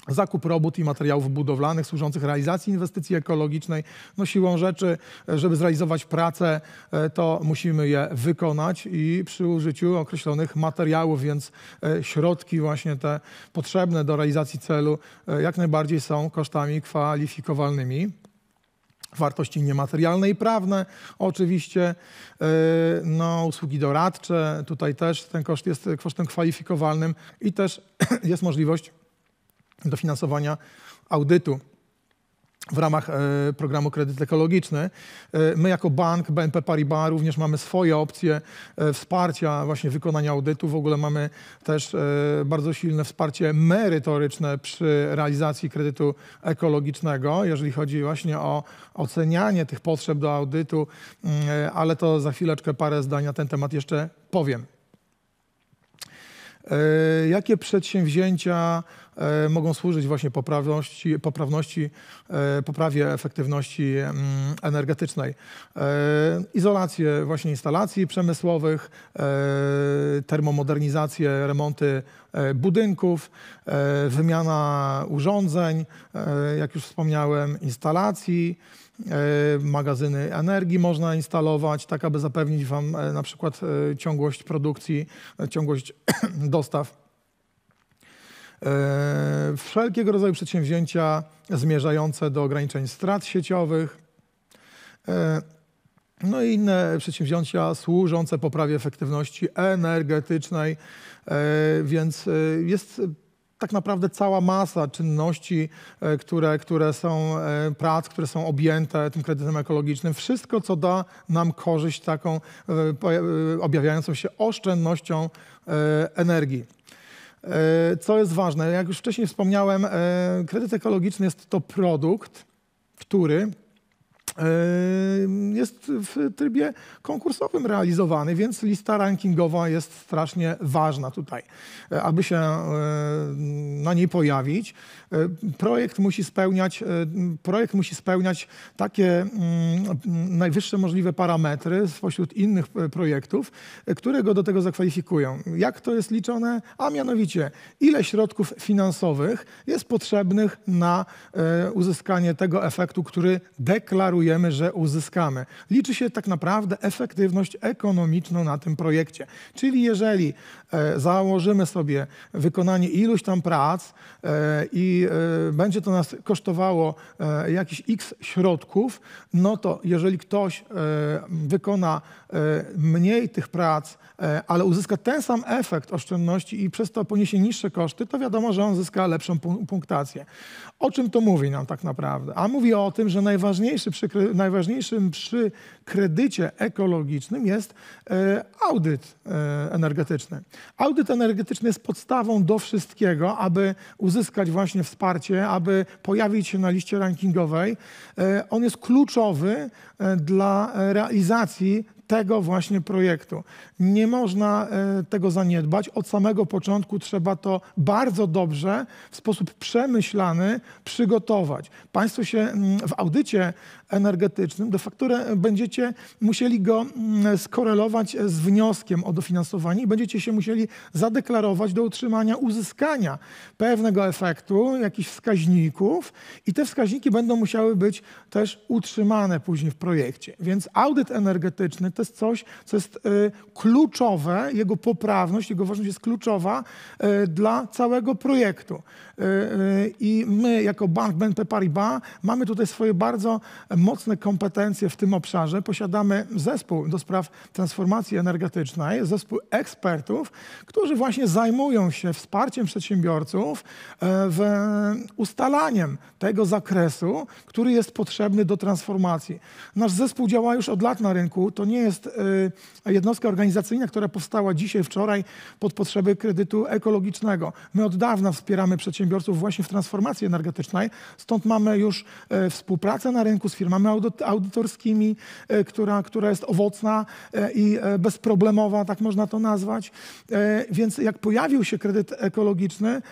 zakup robót i materiałów budowlanych służących realizacji inwestycji ekologicznej. No siłą rzeczy, e, żeby zrealizować pracę, e, to musimy je wykonać i przy użyciu określonych materiałów, więc e, środki właśnie te potrzebne do realizacji celu jak najbardziej są kosztami kwalifikowalnymi wartości niematerialne i prawne. Oczywiście no, usługi doradcze, tutaj też ten koszt jest kosztem kwalifikowalnym i też *clears throat* jest możliwość dofinansowania audytu w ramach e, programu Kredyt Ekologiczny. E, my jako bank BNP Paribas również mamy swoje opcje e, wsparcia właśnie wykonania audytu. W ogóle mamy też bardzo silne wsparcie merytoryczne przy realizacji kredytu ekologicznego, jeżeli chodzi właśnie o ocenianie tych potrzeb do audytu, mm, ale to za chwileczkę parę zdań na ten temat jeszcze powiem. Jakie przedsięwzięcia E, mogą służyć właśnie poprawności, poprawności e, poprawie efektywności mm, energetycznej. E, izolację właśnie instalacji przemysłowych, termomodernizację, remonty budynków, wymiana urządzeń, jak już wspomniałem, instalacji, magazyny energii można instalować, tak aby zapewnić Wam na przykład ciągłość produkcji, ciągłość *clears throat* dostaw. E, wszelkiego rodzaju przedsięwzięcia zmierzające do ograniczeń strat sieciowych, e, no i inne przedsięwzięcia służące poprawie efektywności energetycznej, e, więc jest tak naprawdę cała masa czynności, które, które są, prac, które są objęte tym kredytem ekologicznym. Wszystko, co da nam korzyść taką objawiającą się oszczędnością energii. E, co jest ważne, jak już wcześniej wspomniałem, e, kredyt ekologiczny jest to produkt, który jest w trybie konkursowym realizowany, więc lista rankingowa jest strasznie ważna tutaj. E, aby się e, na niej pojawić, e, projekt musi spełniać, projekt musi spełniać takie mm, najwyższe możliwe parametry spośród innych projektów, które go do tego zakwalifikują. Jak to jest liczone? A mianowicie, ile środków finansowych jest potrzebnych na uzyskanie tego efektu, który deklaruje deklarujemy, że uzyskamy. Liczy się tak naprawdę efektywność ekonomiczną na tym projekcie. Czyli jeżeli e, założymy sobie wykonanie iluś tam prac e, i e, będzie to nas kosztowało e, jakiś x środków, no to jeżeli ktoś e, wykona e, mniej tych prac, ale uzyska ten sam efekt oszczędności i przez to poniesie niższe koszty, to wiadomo, że on zyska lepszą punktację. O czym to mówi nam tak naprawdę? A mówi o tym, że najważniejszy przy, najważniejszym przy kredycie ekologicznym jest e, audyt e, energetyczny. Audyt energetyczny jest podstawą do wszystkiego, aby uzyskać właśnie wsparcie, aby pojawić się na liście rankingowej. E, on jest kluczowy e, dla realizacji tego właśnie projektu. Nie można e, tego zaniedbać. Od samego początku trzeba to bardzo dobrze, w sposób przemyślany przygotować. Państwo się mm, w audycie energetycznym, de facto będziecie musieli go mm, skorelować e, z wnioskiem o dofinansowanie i będziecie się musieli zadeklarować do utrzymania uzyskania pewnego efektu, jakichś wskaźników i te wskaźniki będą musiały być też utrzymane później w projekcie. Więc audyt energetyczny to jest coś, co jest e, kluczowe, jego poprawność, jego ważność jest kluczowa e, dla całego projektu. Y, y, I my, jako bank BNP Paribas, mamy tutaj swoje bardzo mocne kompetencje w tym obszarze. Posiadamy zespół do spraw transformacji energetycznej, zespół ekspertów, którzy właśnie zajmują się wsparciem przedsiębiorców y, w ustalaniem tego zakresu, który jest potrzebny do transformacji. Nasz zespół działa już od lat na rynku. To nie jest jednostka organizacyjna, która powstała dzisiaj, wczoraj pod potrzeby kredytu ekologicznego. My od dawna wspieramy przedsiębiorców przedsiębiorców właśnie w transformacji energetycznej. Stąd mamy już e, współpracę na rynku z firmami audytorskimi, e, która, która jest owocna e, i bezproblemowa, tak można to nazwać. Więc jak pojawił się kredyt ekologiczny,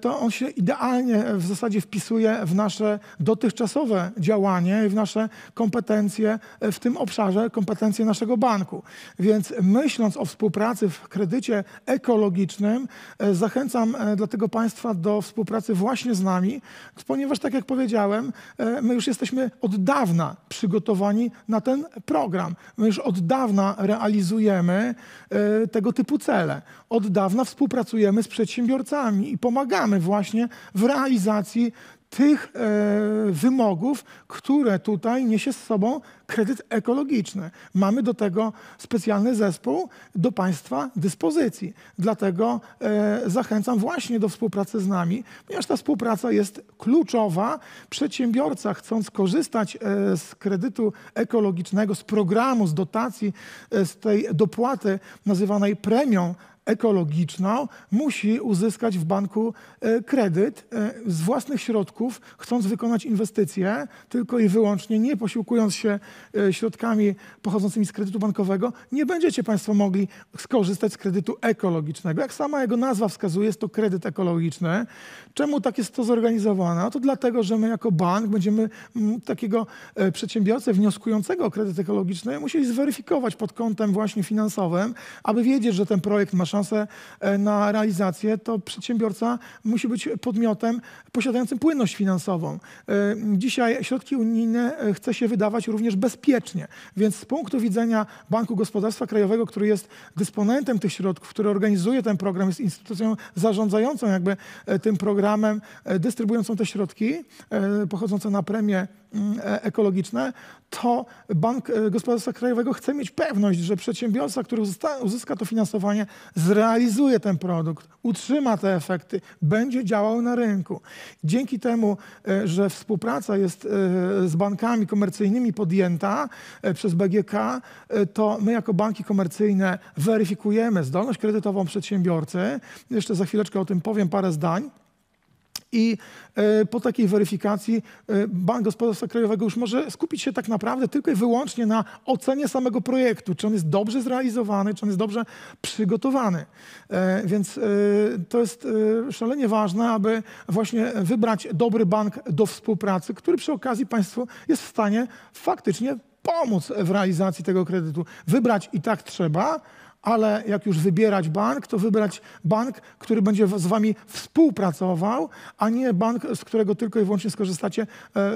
to on się idealnie w zasadzie wpisuje w nasze dotychczasowe działanie, w nasze kompetencje w tym obszarze, kompetencje naszego banku. Więc myśląc o współpracy w kredycie ekologicznym, zachęcam dlatego Państwa do współpracy współpracy właśnie z nami, ponieważ tak jak powiedziałem, e, my już jesteśmy od dawna przygotowani na ten program. My już od dawna realizujemy e, tego typu cele. Od dawna współpracujemy z przedsiębiorcami i pomagamy właśnie w realizacji tych e, wymogów, które tutaj niesie z sobą kredyt ekologiczny. Mamy do tego specjalny zespół do Państwa dyspozycji. Dlatego e, zachęcam właśnie do współpracy z nami, ponieważ ta współpraca jest kluczowa. Przedsiębiorca, chcąc korzystać e, z kredytu ekologicznego, z programu, z dotacji, e, z tej dopłaty nazywanej premią ekologiczna musi uzyskać w banku e, kredyt e, z własnych środków, chcąc wykonać inwestycje tylko i wyłącznie, nie posiłkując się e, środkami pochodzącymi z kredytu bankowego, nie będziecie Państwo mogli skorzystać z kredytu ekologicznego. Jak sama jego nazwa wskazuje, jest to kredyt ekologiczny. Czemu tak jest to zorganizowane? To dlatego, że my jako bank będziemy mm, takiego przedsiębiorcę wnioskującego o kredyt ekologiczny musieli zweryfikować pod kątem właśnie finansowym, aby wiedzieć, że ten projekt ma szansę e, na realizację, to przedsiębiorca musi być podmiotem posiadającym płynność finansową. E, dzisiaj środki unijne e, chce się wydawać również bezpiecznie, więc z punktu widzenia Banku Gospodarstwa Krajowego, który jest dysponentem tych środków, który organizuje ten program, jest instytucją zarządzającą jakby tym programem, dystrybuującą te środki pochodzące na premię Mm, e, ekologiczne, to Bank e, Gospodarstwa Krajowego chce mieć pewność, że przedsiębiorca, który uzyska to finansowanie, zrealizuje ten produkt, utrzyma te efekty, będzie działał na rynku. Dzięki temu, e, że współpraca jest z bankami komercyjnymi podjęta przez BGK, to my jako banki komercyjne weryfikujemy zdolność kredytową przedsiębiorcy. Jeszcze za chwileczkę o tym powiem parę zdań. I e, po takiej weryfikacji e, Bank Gospodarstwa Krajowego już może skupić się tak naprawdę tylko i wyłącznie na ocenie samego projektu, czy on jest dobrze zrealizowany, czy on jest dobrze przygotowany. E, więc to jest szalenie ważne, aby właśnie wybrać dobry bank do współpracy, który przy okazji Państwu jest w stanie faktycznie pomóc w realizacji tego kredytu. Wybrać i tak trzeba, ale jak już wybierać bank, to wybrać bank, który będzie z wami współpracował, a nie bank, z którego tylko i wyłącznie skorzystacie e,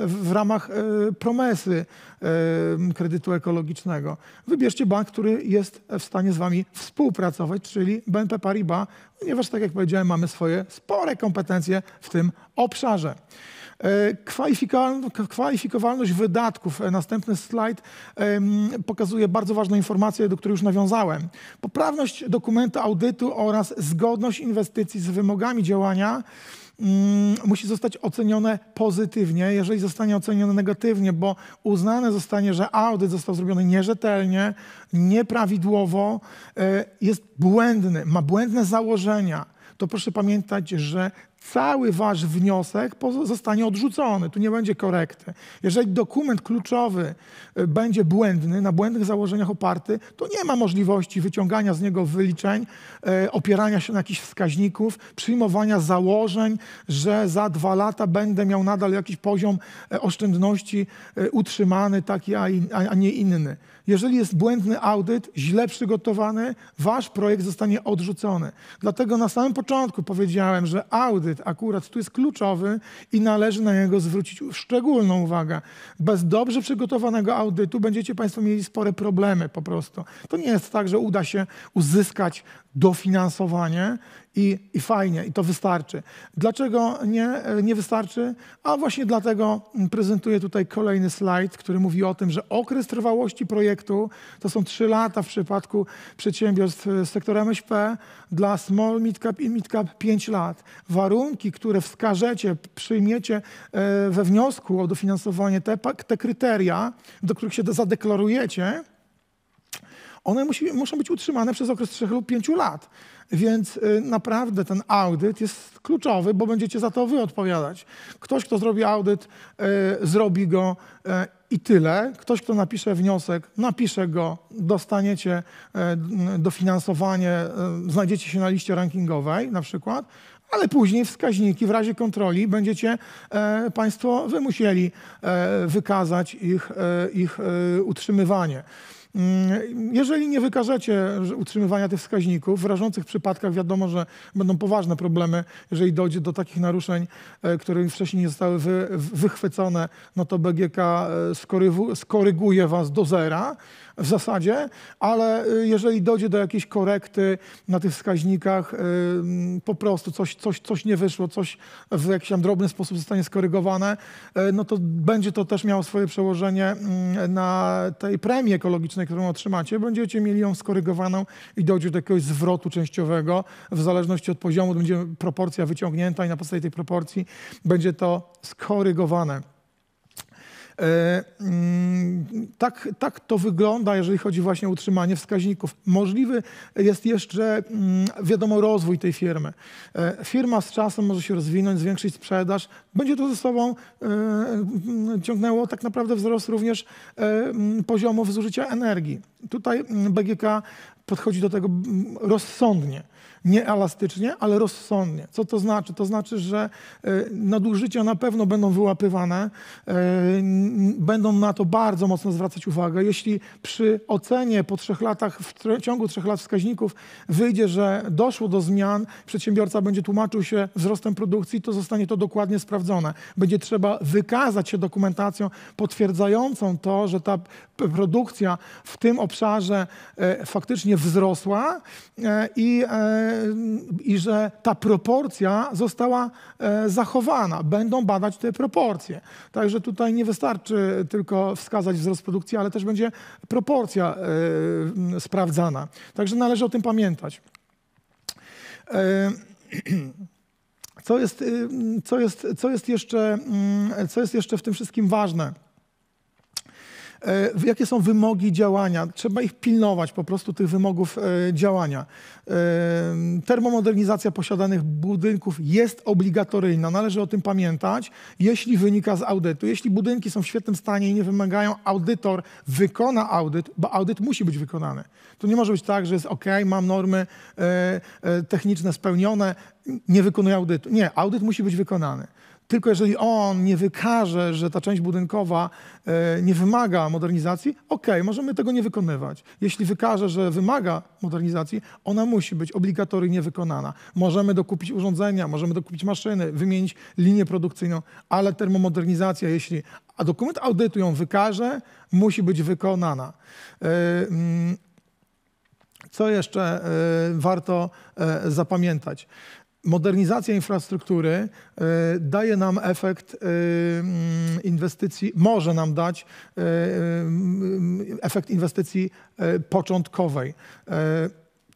w ramach e, promesy e, kredytu ekologicznego. Wybierzcie bank, który jest w stanie z wami współpracować, czyli BNP Paribas, ponieważ tak jak powiedziałem, mamy swoje spore kompetencje w tym obszarze. E, kwalifikowalność wydatków, e, następny slajd, pokazuje bardzo ważną informację, do której już nawiązałem. Poprawność dokumentu audytu oraz zgodność inwestycji z wymogami działania mm, musi zostać ocenione pozytywnie, jeżeli zostanie ocenione negatywnie, bo uznane zostanie, że audyt został zrobiony nierzetelnie, nieprawidłowo, e, jest błędny, ma błędne założenia, to proszę pamiętać, że cały wasz wniosek zostanie odrzucony, tu nie będzie korekty. Jeżeli dokument kluczowy y, będzie błędny, na błędnych założeniach oparty, to nie ma możliwości wyciągania z niego wyliczeń, y, opierania się na jakichś wskaźników, przyjmowania założeń, że za dwa lata będę miał nadal jakiś poziom y, oszczędności utrzymany taki, a nie inny. Jeżeli jest błędny audyt, źle przygotowany, wasz projekt zostanie odrzucony. Dlatego na samym początku powiedziałem, że audyt Kobiet akurat tu jest kluczowy i należy na niego zwrócić szczególną uwagę. Bez dobrze przygotowanego audytu będziecie Państwo mieli spore problemy po prostu. To nie jest tak, że uda się uzyskać dofinansowanie i, i fajnie, i to wystarczy. Dlaczego nie, e, nie wystarczy? A właśnie dlatego mm, prezentuję tutaj kolejny slajd, który mówi o tym, że okres trwałości projektu to są trzy lata w przypadku przedsiębiorstw e, sektora MŚP, dla small midcap i midcap 5 lat. Warunki, które wskażecie, przyjmiecie e, we wniosku o dofinansowanie, te, te kryteria, do których się zadeklarujecie, one musi, muszą być utrzymane przez okres 3 lub 5 lat. Więc y, naprawdę ten audyt jest kluczowy, bo będziecie za to wy odpowiadać. Ktoś, kto zrobi audyt, y, zrobi go y, i tyle. Ktoś, kto napisze wniosek, napisze go, dostaniecie y, dofinansowanie, y, znajdziecie się na liście rankingowej na przykład, ale później wskaźniki w razie kontroli będziecie e, Państwo wy musieli e, wykazać ich, e, ich utrzymywanie. Mm, jeżeli nie wykażecie utrzymywania tych wskaźników, w rażących przypadkach wiadomo, że będą poważne problemy, jeżeli dojdzie do takich naruszeń, e, które wcześniej nie zostały wy, wychwycone, no to BGK e, skoryguje was do zera w zasadzie, ale y, jeżeli dojdzie do jakiejś korekty na tych wskaźnikach, y, mm, po prostu coś, coś, coś nie wyszło, coś w jakiś tam drobny sposób zostanie skorygowane, y, no to będzie to też miało swoje przełożenie mm, na tej premii ekologicznej, którą otrzymacie. Będziecie mieli ją skorygowaną i dojdzie do jakiegoś zwrotu częściowego w zależności od poziomu, będzie proporcja wyciągnięta i na podstawie tej proporcji będzie to skorygowane. E, mm, tak, tak to wygląda, jeżeli chodzi właśnie o utrzymanie wskaźników. Możliwy jest jeszcze, mm, wiadomo, rozwój tej firmy. E, firma z czasem może się rozwinąć, zwiększyć sprzedaż. Będzie to ze sobą e, mm, ciągnęło tak naprawdę wzrost również poziomów zużycia energii. Tutaj BGK podchodzi do tego mm, rozsądnie. Nie elastycznie, ale rozsądnie. Co to znaczy? To znaczy, że e, nadużycia na pewno będą wyłapywane, e, będą na to bardzo mocno zwracać uwagę. Jeśli przy ocenie po trzech latach, w ciągu trzech lat wskaźników wyjdzie, że doszło do zmian, przedsiębiorca będzie tłumaczył się wzrostem produkcji, to zostanie to dokładnie sprawdzone. Będzie trzeba wykazać się dokumentacją potwierdzającą to, że ta produkcja w tym obszarze e, faktycznie wzrosła e, i, e, i że ta proporcja została e, zachowana. Będą badać te proporcje. Także tutaj nie wystarczy tylko wskazać wzrost produkcji, ale też będzie proporcja sprawdzana. Także należy o tym pamiętać. *clears throat* Co jest, y, co, jest, co, jest jeszcze, co jest jeszcze w tym wszystkim ważne? E, jakie są wymogi działania. Trzeba ich pilnować, po prostu tych wymogów e, działania. E, termomodernizacja posiadanych budynków jest obligatoryjna, należy o tym pamiętać, jeśli wynika z audytu. Jeśli budynki są w świetnym stanie i nie wymagają, audytor wykona audyt, bo audyt musi być wykonany. To nie może być tak, że jest OK, mam normy techniczne spełnione, nie wykonuję audytu. Nie, audyt musi być wykonany. Tylko jeżeli on nie wykaże, że ta część budynkowa e, nie wymaga modernizacji, ok, możemy tego nie wykonywać. Jeśli wykaże, że wymaga modernizacji, ona musi być obligatoryjnie wykonana. Możemy dokupić urządzenia, możemy dokupić maszyny, wymienić linię produkcyjną, ale termomodernizacja, jeśli a dokument audytu ją wykaże, musi być wykonana. E, mm, co jeszcze e, warto zapamiętać? modernizacja infrastruktury e, daje nam efekt e, mm, inwestycji, może nam dać e, mm, efekt inwestycji początkowej.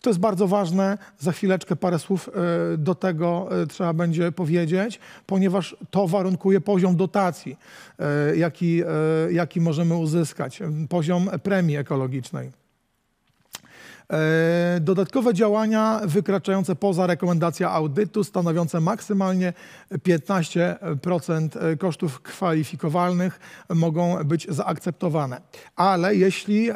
To jest bardzo ważne. Za chwileczkę parę słów do tego trzeba będzie powiedzieć, ponieważ to warunkuje poziom dotacji, jaki, jaki możemy uzyskać, poziom premii ekologicznej. E, dodatkowe działania wykraczające poza rekomendacja audytu, stanowiące maksymalnie 15% e, kosztów kwalifikowalnych, mogą być zaakceptowane. Ale jeśli e,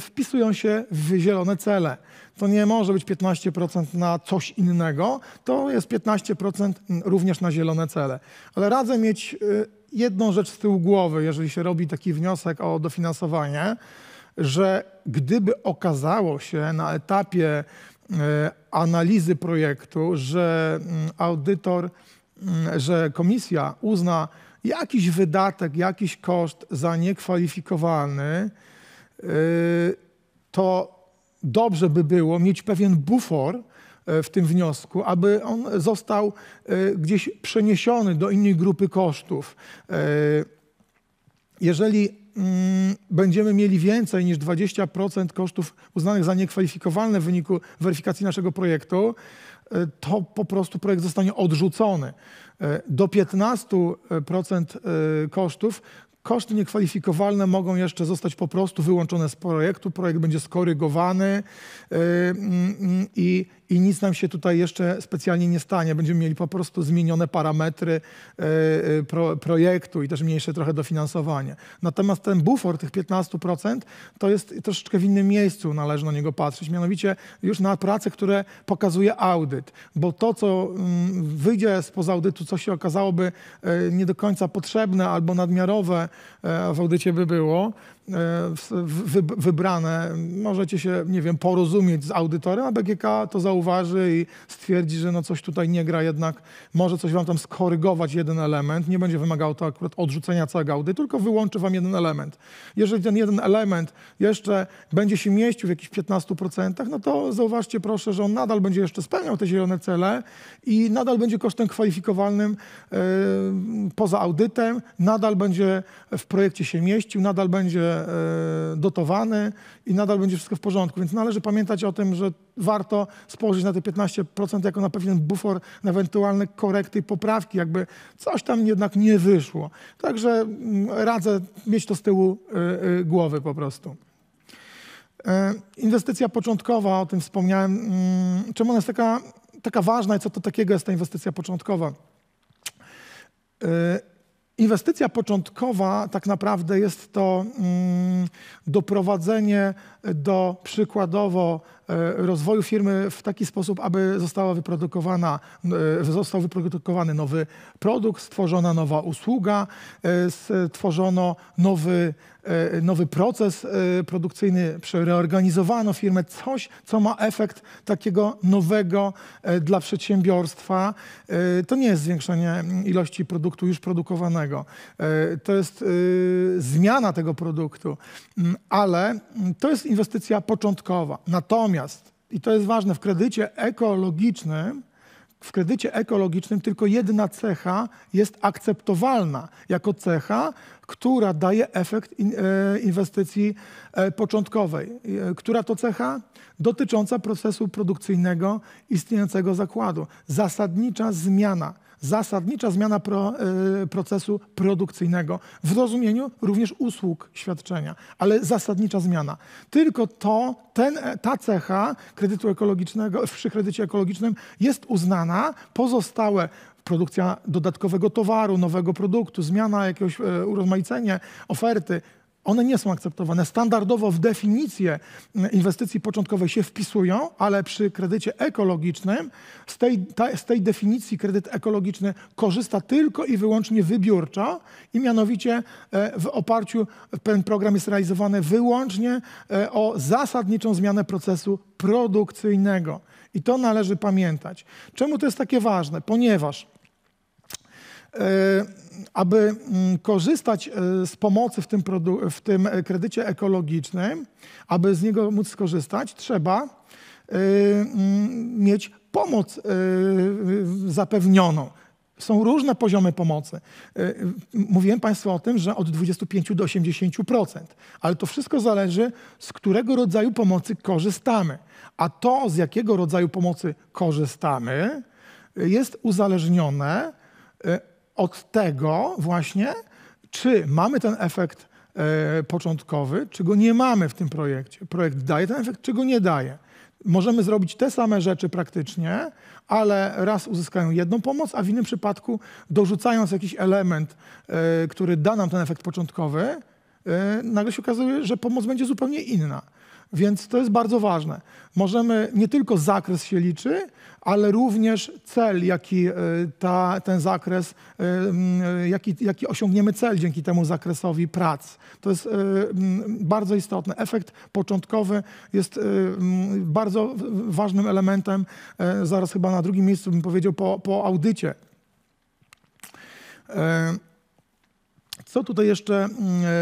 wpisują się w zielone cele, to nie może być 15% na coś innego, to jest 15% również na zielone cele. Ale radzę mieć jedną rzecz z tyłu głowy, jeżeli się robi taki wniosek o dofinansowanie że gdyby okazało się na etapie e, analizy projektu, że mm, audytor, mm, że komisja uzna jakiś wydatek, jakiś koszt za niekwalifikowany, e, to dobrze by było mieć pewien bufor e, w tym wniosku, aby on został gdzieś przeniesiony do innej grupy kosztów. Jeżeli Mm, będziemy mieli więcej niż 20% kosztów uznanych za niekwalifikowalne w wyniku weryfikacji naszego projektu, e, to po prostu projekt zostanie odrzucony. E, do 15% e, kosztów koszty niekwalifikowalne mogą jeszcze zostać po prostu wyłączone z projektu, projekt będzie skorygowany mm, mm, i, i nic nam się tutaj jeszcze specjalnie nie stanie. Będziemy mieli po prostu zmienione parametry e, e, pro, projektu i też mniejsze trochę dofinansowanie. Natomiast ten bufor tych 15% to jest troszeczkę w innym miejscu należy na niego patrzeć, mianowicie już na prace, które pokazuje audyt, bo to, co mm, wyjdzie spoza audytu, co się okazałoby e, nie do końca potrzebne albo nadmiarowe w audycie by było, E, wybrane, możecie się, nie wiem, porozumieć z audytorem, a BGK to zauważy i stwierdzi, że no coś tutaj nie gra jednak, może coś wam tam skorygować jeden element, nie będzie wymagał to akurat odrzucenia całego audytu, tylko wyłączy wam jeden element. Jeżeli ten jeden element jeszcze będzie się mieścił w jakichś 15%, no to zauważcie proszę, że on nadal będzie jeszcze spełniał te zielone cele i nadal będzie kosztem kwalifikowalnym yy, poza audytem, nadal będzie w projekcie się mieścił, nadal będzie E, dotowany i nadal będzie wszystko w porządku. Więc należy pamiętać o tym, że warto spojrzeć na te 15% jako na pewien bufor na ewentualne korekty i poprawki, jakby coś tam jednak nie wyszło. Także mm, radzę mieć to z tyłu e, e, głowy po prostu. Inwestycja początkowa, o tym wspomniałem. Mm, czemu ona jest taka, taka ważna i co to takiego jest ta inwestycja początkowa? Inwestycja początkowa tak naprawdę jest to mm, doprowadzenie do przykładowo E, rozwoju firmy w taki sposób, aby została wyprodukowana, e, został wyprodukowany nowy produkt, stworzona nowa usługa, e, stworzono nowy, nowy proces produkcyjny, przeorganizowano firmę, coś, co ma efekt takiego nowego dla przedsiębiorstwa. To nie jest zwiększenie ilości produktu już produkowanego. To jest zmiana tego produktu, mm, ale mm, to jest inwestycja początkowa. Natomiast Natomiast, i to jest ważne, w kredycie ekologicznym, w kredycie ekologicznym tylko jedna cecha jest akceptowalna jako cecha, która daje efekt e, inwestycji e, początkowej. E, która to cecha? Dotycząca procesu produkcyjnego istniejącego zakładu. Zasadnicza zmiana zasadnicza zmiana pro, y, procesu produkcyjnego w rozumieniu również usług świadczenia, ale zasadnicza zmiana. Tylko to, ten, ta cecha kredytu ekologicznego, *laughs* przy kredycie ekologicznym jest uznana, pozostałe produkcja dodatkowego towaru, nowego produktu, zmiana jakiegoś y, oferty one nie są akceptowane. Standardowo w definicję mm, inwestycji początkowej się wpisują, ale przy kredycie ekologicznym z tej, ta, z tej definicji kredyt ekologiczny korzysta tylko i wyłącznie wybiórczo i mianowicie e, w oparciu, ten program jest realizowany wyłącznie e, o zasadniczą zmianę procesu produkcyjnego. I to należy pamiętać. Czemu to jest takie ważne? Ponieważ e, aby mm, korzystać e, z pomocy w tym, w tym e, kredycie ekologicznym, aby z niego móc skorzystać, trzeba e, mm, mieć pomoc zapewnioną. Są różne poziomy pomocy. Mówiłem Państwu o tym, że od 25 do 80%, ale to wszystko zależy, z którego rodzaju pomocy korzystamy. A to, z jakiego rodzaju pomocy korzystamy, jest uzależnione od tego właśnie, czy mamy ten efekt e, początkowy, czy go nie mamy w tym projekcie. Projekt daje ten efekt, czy go nie daje. Możemy zrobić te same rzeczy praktycznie, ale raz uzyskają jedną pomoc, a w innym przypadku, dorzucając jakiś element, e, który da nam ten efekt początkowy, e, nagle się okazuje, że pomoc będzie zupełnie inna. Więc to jest bardzo ważne. Możemy, nie tylko zakres się liczy, ale również cel, jaki e, ta, ten zakres, e, e, jaki, jaki osiągniemy cel dzięki temu zakresowi prac. To jest bardzo istotne. Efekt początkowy jest bardzo ważnym elementem, zaraz chyba na drugim miejscu bym powiedział, po, po audycie. Co tutaj jeszcze mm,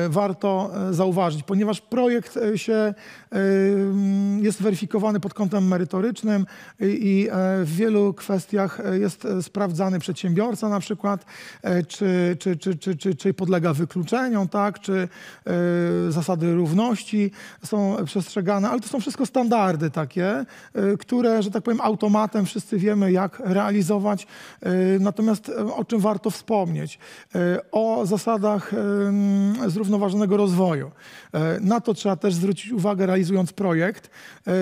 e, warto e, zauważyć? Ponieważ projekt e, się mm, jest weryfikowany pod kątem merytorycznym i w wielu kwestiach jest sprawdzany przedsiębiorca na przykład, czy, czy, czy, czy, czy, czy podlega wykluczeniom, tak? czy zasady równości są przestrzegane, ale to są wszystko standardy takie, które, że tak powiem, automatem wszyscy wiemy, jak realizować. Natomiast o czym warto wspomnieć? O zasadach celach zrównoważonego rozwoju. E, na to trzeba też zwrócić uwagę, realizując projekt. E,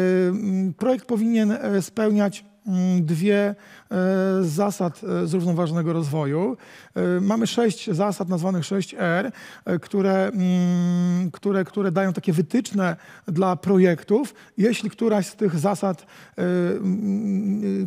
projekt powinien e, spełniać dwie zasad zrównoważonego rozwoju. Mamy sześć zasad, nazwanych 6R, które, które, które dają takie wytyczne dla projektów. Jeśli któraś z tych zasad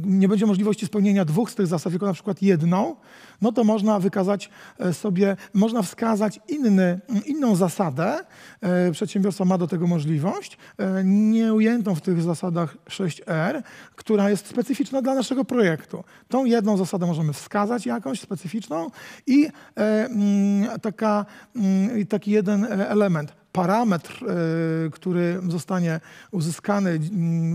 nie będzie możliwości spełnienia dwóch z tych zasad, tylko na przykład jedną, no to można wykazać e, sobie, można wskazać inny, inną zasadę, e, przedsiębiorca ma do tego możliwość, e, nie ujętą w tych zasadach 6R, która jest specyficzna dla naszego projektu. Tą jedną zasadę możemy wskazać jakąś specyficzną i mm, taka, mm, taki jeden element parametr, e, który zostanie uzyskany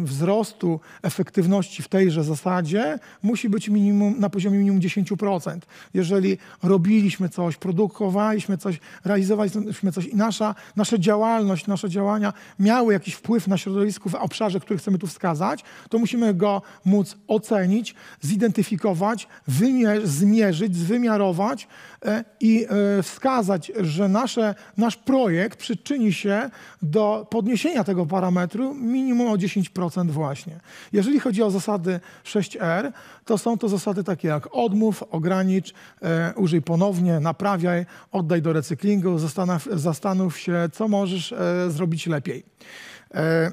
wzrostu efektywności w tejże zasadzie, musi być minimum, na poziomie minimum 10%. Jeżeli robiliśmy coś, produkowaliśmy coś, realizowaliśmy coś i nasza, nasza działalność, nasze działania miały jakiś wpływ na środowisko w obszarze, który chcemy tu wskazać, to musimy go móc ocenić, zidentyfikować, wymier- zmierzyć, zwymiarować e, i e, wskazać, że nasze, nasz projekt przy przyczyni się do podniesienia tego parametru minimum o 10% właśnie. Jeżeli chodzi o zasady 6R, to są to zasady takie jak odmów, ogranicz, e, użyj ponownie, naprawiaj, oddaj do recyklingu, zastanów, zastanów się, co możesz e, zrobić lepiej. E,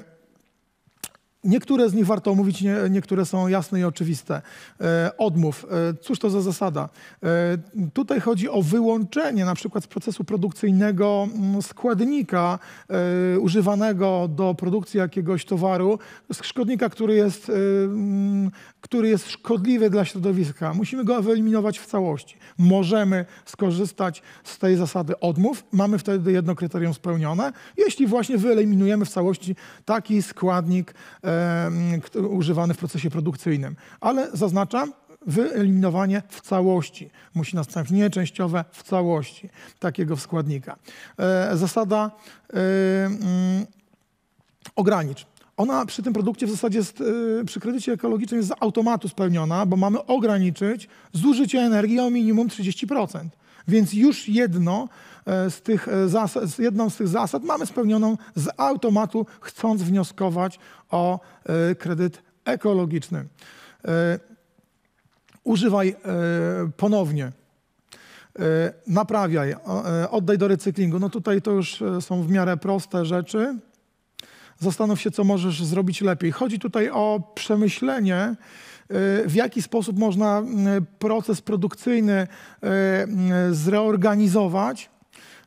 Niektóre z nich warto omówić, nie, niektóre są jasne i oczywiste. E, odmów, e, cóż to za zasada? E, tutaj chodzi o wyłączenie na przykład z procesu produkcyjnego m, mm, składnika e, używanego do produkcji jakiegoś towaru, szkodnika, który jest, e, m, mm, który jest szkodliwy dla środowiska. Musimy go wyeliminować w całości. Możemy skorzystać z tej zasady odmów. Mamy wtedy jedno kryterium spełnione, jeśli właśnie wyeliminujemy w całości taki składnik, e, używany w procesie produkcyjnym. Ale zaznaczam, wyeliminowanie w całości. Musi nastąpić nieczęściowe w całości takiego składnika. E, zasada e, mm, ogranicz. Ona przy tym produkcie w zasadzie jest, e, przy kredycie ekologicznym jest z automatu spełniona, bo mamy ograniczyć zużycie energii o minimum 30%. Więc już jedno E, z tych e, zasad, jedną z tych zasad mamy spełnioną z automatu, chcąc wnioskować o e, kredyt ekologiczny. Używaj ponownie naprawiaj, oddaj do recyklingu. No tutaj to już są w miarę proste rzeczy. Zastanów się, co możesz zrobić lepiej. Chodzi tutaj o przemyślenie, w jaki sposób można proces produkcyjny zreorganizować,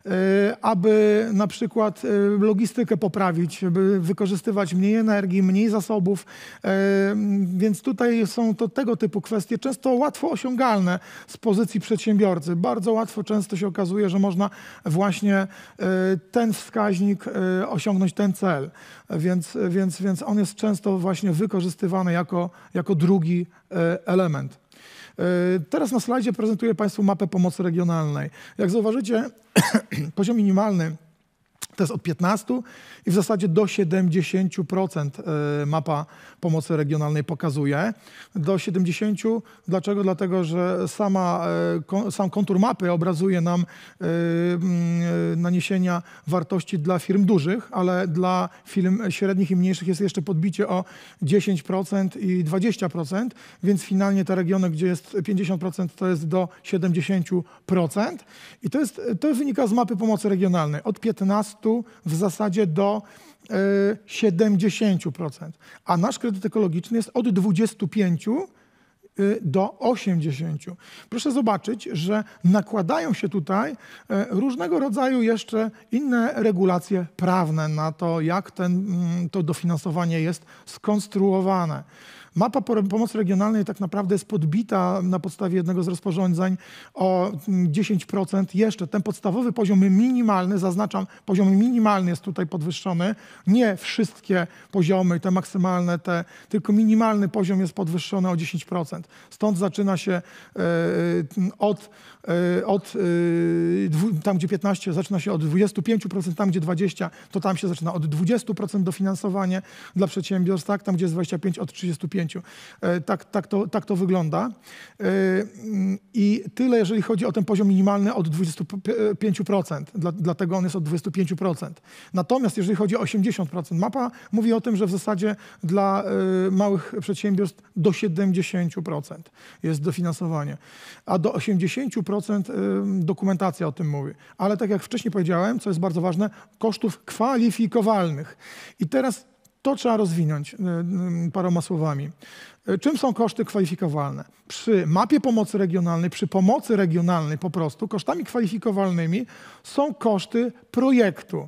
E, aby na przykład e, logistykę poprawić, by wykorzystywać mniej energii, mniej zasobów. E, więc tutaj są to tego typu kwestie, często łatwo osiągalne z pozycji przedsiębiorcy. Bardzo łatwo często się okazuje, że można właśnie ten wskaźnik osiągnąć, ten cel. Więc, więc, więc on jest często właśnie wykorzystywany jako, jako drugi element. Y, teraz na slajdzie prezentuję Państwu mapę pomocy regionalnej. Jak zauważycie, *clears throat* poziom minimalny to jest od 15 i w zasadzie do 70% y, mapa Pomocy Regionalnej pokazuje, do 70. Dlaczego? Dlatego, że sama, e, sam kontur mapy obrazuje nam e, e, naniesienia wartości dla firm dużych, ale dla firm średnich i mniejszych jest jeszcze podbicie o 10% i 20%, więc finalnie te regiony, gdzie jest 50%, to jest do 70%. I to, jest, to wynika z mapy pomocy regionalnej. Od 15 w zasadzie do 70%, a nasz kredyt ekologiczny jest od 25 y, do 80. Proszę zobaczyć, że nakładają się tutaj y, różnego rodzaju jeszcze inne regulacje prawne na to, jak ten, mm, to dofinansowanie jest skonstruowane. Mapa pomocy regionalnej tak naprawdę jest podbita na podstawie jednego z rozporządzeń o 10%. Mm, Jeszcze ten podstawowy poziom minimalny, zaznaczam, poziom minimalny jest tutaj podwyższony. Nie wszystkie poziomy, te maksymalne, te, tylko minimalny poziom jest podwyższony o 10%. Stąd zaczyna się y, od, y, od y, tam gdzie 15, zaczyna się od 25%, tam gdzie 20, to tam się zaczyna od 20% dofinansowanie dla przedsiębiorstw, tak, tam gdzie jest 25 od 35 pięciu. E, tak, tak, to, tak to wygląda. E, I tyle, jeżeli chodzi o ten poziom minimalny od 25%. Dla, dlatego on jest od 25%. Natomiast jeżeli chodzi o 80%, mapa mówi o tym, że w zasadzie dla e, małych przedsiębiorstw do 70% jest dofinansowanie, a do 80% dokumentacja o tym mówi. Ale tak jak wcześniej powiedziałem, co jest bardzo ważne, kosztów kwalifikowalnych. I teraz to trzeba rozwinąć y, y, paroma słowami. Y, czym są koszty kwalifikowalne? Przy mapie pomocy regionalnej, przy pomocy regionalnej po prostu, kosztami kwalifikowalnymi są koszty projektu,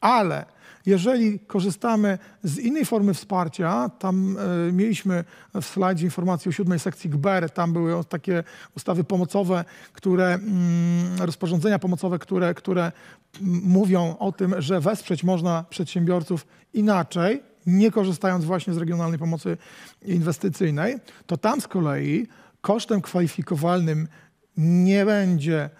ale jeżeli korzystamy z innej formy wsparcia, tam y, mieliśmy w slajdzie informację o siódmej sekcji GBER, tam były takie ustawy pomocowe, które, y, rozporządzenia pomocowe, które, które mm, mówią o tym, że wesprzeć można przedsiębiorców inaczej, nie korzystając właśnie z regionalnej pomocy inwestycyjnej, to tam z kolei kosztem kwalifikowalnym nie będzie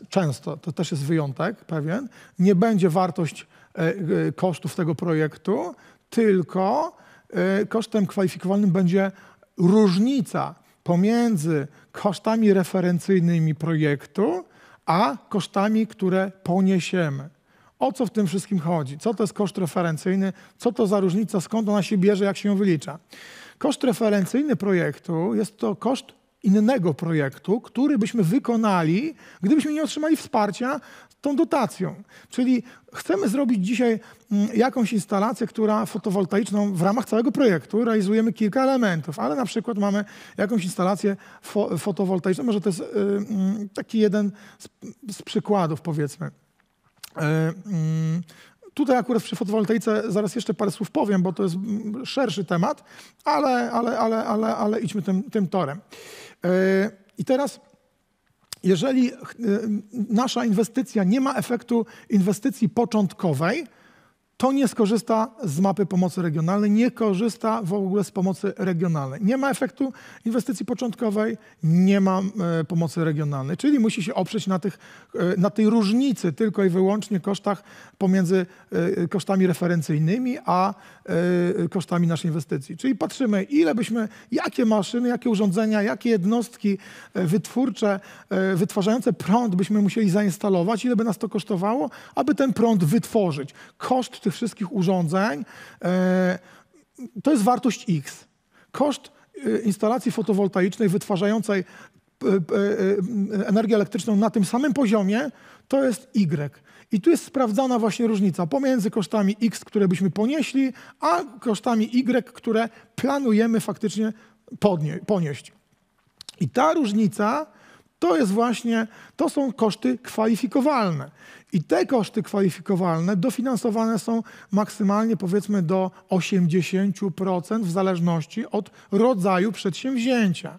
e, często, to też jest wyjątek pewien, nie będzie wartość E, e, kosztów tego projektu, tylko e, kosztem kwalifikowanym będzie różnica pomiędzy kosztami referencyjnymi projektu, a kosztami, które poniesiemy. O co w tym wszystkim chodzi? Co to jest koszt referencyjny? Co to za różnica? Skąd ona się bierze? Jak się ją wylicza? Koszt referencyjny projektu jest to koszt innego projektu, który byśmy wykonali, gdybyśmy nie otrzymali wsparcia tą dotacją. Czyli chcemy zrobić dzisiaj mm, jakąś instalację, która fotowoltaiczną w ramach całego projektu realizujemy kilka elementów, ale na przykład mamy jakąś instalację fo fotowoltaiczną, może to jest y, mm, taki jeden z, z przykładów powiedzmy. E, mm, tutaj akurat przy fotowoltaice zaraz jeszcze parę słów powiem, bo to jest szerszy temat, ale, ale, ale, ale, ale idźmy tym, tym torem. E, I teraz jeżeli e, nasza inwestycja nie ma efektu inwestycji początkowej, to nie skorzysta z mapy pomocy regionalnej, nie korzysta w ogóle z pomocy regionalnej. Nie ma efektu inwestycji początkowej, nie ma e, pomocy regionalnej, czyli musi się oprzeć na, tych, e, na tej różnicy tylko i wyłącznie kosztach pomiędzy e, e kosztami referencyjnymi a e, e, kosztami naszej inwestycji. Czyli patrzymy, ile byśmy, jakie maszyny, jakie urządzenia, jakie jednostki wytwórcze, wytwarzające prąd byśmy musieli zainstalować, ile by nas to kosztowało, aby ten prąd wytworzyć. Koszt tych wszystkich urządzeń e, to jest wartość X. Koszt e, instalacji fotowoltaicznej wytwarzającej e, energię elektryczną na tym samym poziomie to jest Y. I tu jest sprawdzana właśnie różnica pomiędzy kosztami X, które byśmy ponieśli, a kosztami Y, które planujemy faktycznie ponieść. I ta różnica to jest właśnie, to są koszty kwalifikowalne. I te koszty kwalifikowalne dofinansowane są maksymalnie powiedzmy do 80% w zależności od rodzaju przedsięwzięcia.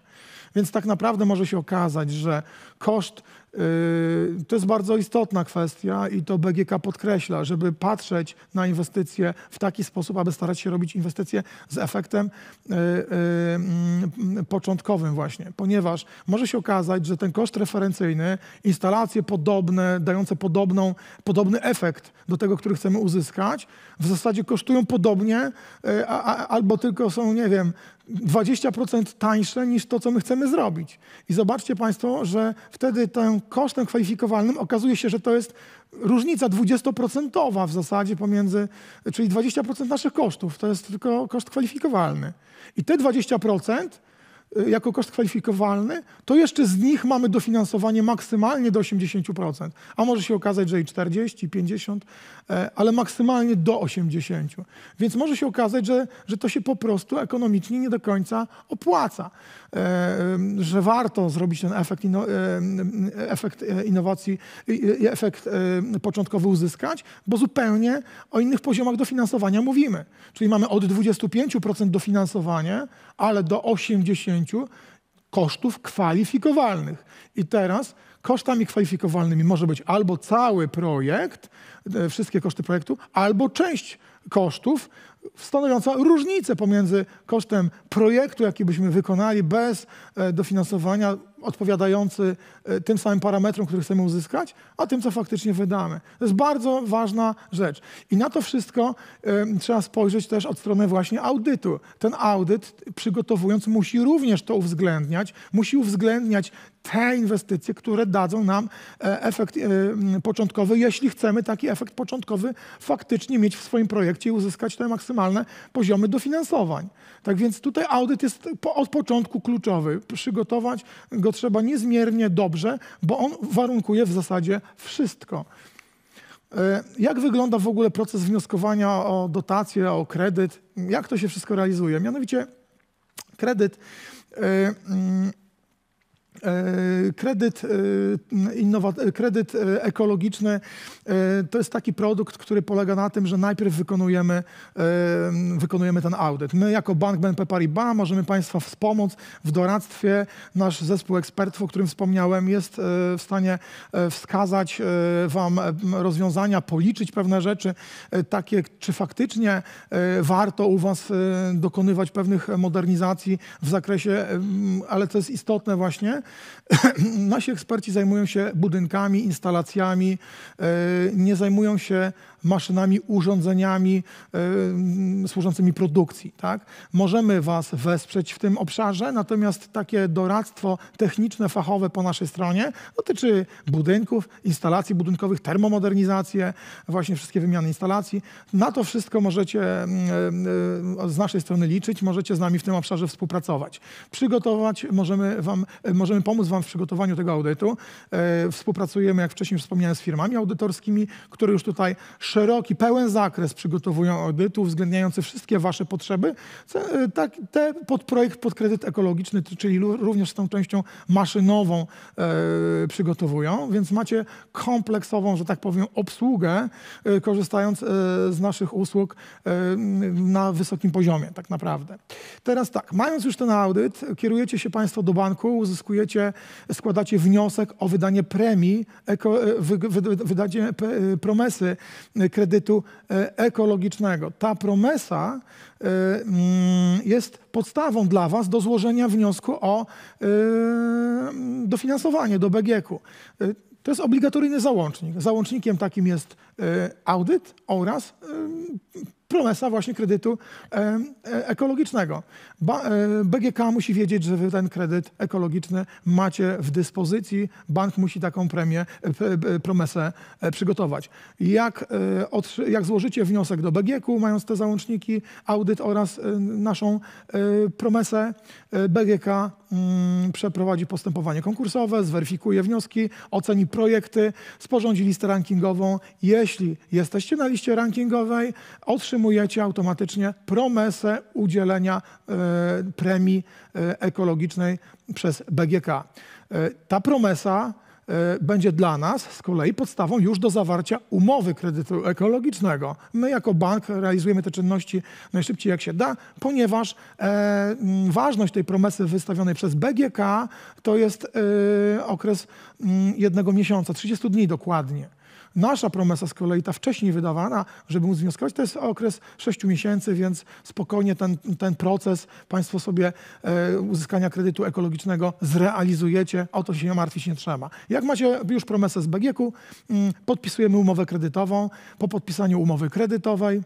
Więc tak naprawdę może się okazać, że koszt Yy, to jest bardzo istotna kwestia i to BGK podkreśla, żeby patrzeć na inwestycje w taki sposób, aby starać się robić inwestycje z efektem yy, yy, mm, początkowym właśnie, ponieważ może się okazać, że ten koszt referencyjny, instalacje podobne, dające podobną, podobny efekt do tego, który chcemy uzyskać, w zasadzie kosztują podobnie, albo tylko są, nie wiem, 20% tańsze niż to, co my chcemy zrobić. I zobaczcie Państwo, że wtedy ten kosztem kwalifikowalnym okazuje się, że to jest różnica 20% w zasadzie pomiędzy, czyli 20% naszych kosztów, to jest tylko koszt kwalifikowalny. I te 20% Y, jako koszt kwalifikowalny, to jeszcze z nich mamy dofinansowanie maksymalnie do 80%, a może się okazać, że i 40, 50, e, ale maksymalnie do 80. Więc może się okazać, że, że to się po prostu ekonomicznie nie do końca opłaca. E, że warto zrobić ten efekt, e, efekt e, innowacji, efekt początkowy uzyskać, bo zupełnie o innych poziomach dofinansowania mówimy. Czyli mamy od 25% dofinansowanie, ale do 80% kosztów kwalifikowalnych. I teraz kosztami kwalifikowalnymi może być albo cały projekt, wszystkie koszty projektu, albo część kosztów, stanowiąca różnicę pomiędzy kosztem projektu, jaki byśmy wykonali bez e, dofinansowania odpowiadający e, tym samym parametrom, które chcemy uzyskać, a tym, co faktycznie wydamy. To jest bardzo ważna rzecz. I na to wszystko y, trzeba spojrzeć też od strony właśnie audytu. Ten audyt, przygotowując, musi również to uwzględniać, musi uwzględniać te inwestycje, które dadzą nam e, efekt początkowy, jeśli chcemy taki efekt początkowy faktycznie mieć w swoim projekcie i uzyskać te maksymalne poziomy dofinansowań. Tak więc tutaj audyt jest po, od początku kluczowy. Przygotować go którego trzeba niezmiernie dobrze, bo on warunkuje w zasadzie wszystko. E, jak wygląda w ogóle proces wnioskowania o dotację, o kredyt? Jak to się wszystko realizuje? Mianowicie kredyt e, mm, e, kredyt, y, y, kredyt y, ekologiczny to jest taki produkt, który polega na tym, że najpierw wykonujemy, wykonujemy ten audyt. My jako bank BNP Paribas możemy Państwa wspomóc w doradztwie. Nasz zespół ekspertów, o którym wspomniałem, jest w stanie wskazać Wam rozwiązania, policzyć pewne rzeczy, takie czy faktycznie warto u Was dokonywać pewnych modernizacji w zakresie, ale to jest istotne właśnie, nasi eksperci zajmują się budynkami, instalacjami, e, nie zajmują się maszynami, urządzeniami y, służącymi produkcji. Tak? Możemy Was wesprzeć w tym obszarze, natomiast takie doradztwo techniczne, fachowe po naszej stronie dotyczy budynków, instalacji budynkowych, termomodernizacje, właśnie wszystkie wymiany instalacji. Na to wszystko możecie y, y, z naszej strony liczyć, możecie z nami w tym obszarze współpracować. Przygotować możemy Wam, możemy pomóc Wam w przygotowaniu tego audytu. Współpracujemy, jak wcześniej wspomniałem, z firmami audytorskimi, które już tutaj szeroki, pełen zakres przygotowują audytu, uwzględniający wszystkie Wasze potrzeby. E, tak, te pod projekt, pod kredyt ekologiczny, czyli również z tą częścią maszynową e, przygotowują, więc macie kompleksową, że tak powiem, obsługę, e, korzystając z naszych usług na wysokim poziomie, tak naprawdę. Teraz tak, mając już ten audyt, kierujecie się Państwo do banku, uzyskujecie, składacie wniosek o wydanie premii, eko, wy, wy, wy, wydanie promesy kredytu e, ekologicznego. Ta promesa e, mm, jest podstawą dla Was do złożenia wniosku o e, dofinansowanie do BGK-u. To jest obligatoryjny załącznik. Załącznikiem takim jest audyt oraz promesa właśnie kredytu e, e ekologicznego. Ba, e, BGK musi wiedzieć, że wy ten kredyt ekologiczny macie w dyspozycji. Bank musi taką premię, e, e, promesę przygotować. Jak, od, jak złożycie wniosek do bgk mając te załączniki, audyt oraz naszą promesę, BGK mm, przeprowadzi postępowanie konkursowe, zweryfikuje wnioski, oceni projekty, sporządzi listę rankingową. Jeśli jesteście na liście rankingowej, otrzymajcie otrzymujecie automatycznie promesę udzielenia e, premii e, ekologicznej przez BGK. E, ta promesa będzie dla nas z kolei podstawą już do zawarcia umowy kredytu ekologicznego. My jako bank realizujemy te czynności najszybciej jak się da, ponieważ e, ważność tej promesy wystawionej przez BGK to jest e, okres jednego miesiąca, 30 dni dokładnie. Nasza promesa z kolei, ta wcześniej wydawana, żeby móc wnioskować, to jest okres 6 miesięcy, więc spokojnie ten, ten proces Państwo sobie e, uzyskania kredytu ekologicznego zrealizujecie. O to się martwić nie trzeba. Jak macie już promesę z bgk mm, podpisujemy umowę kredytową. Po podpisaniu umowy kredytowej,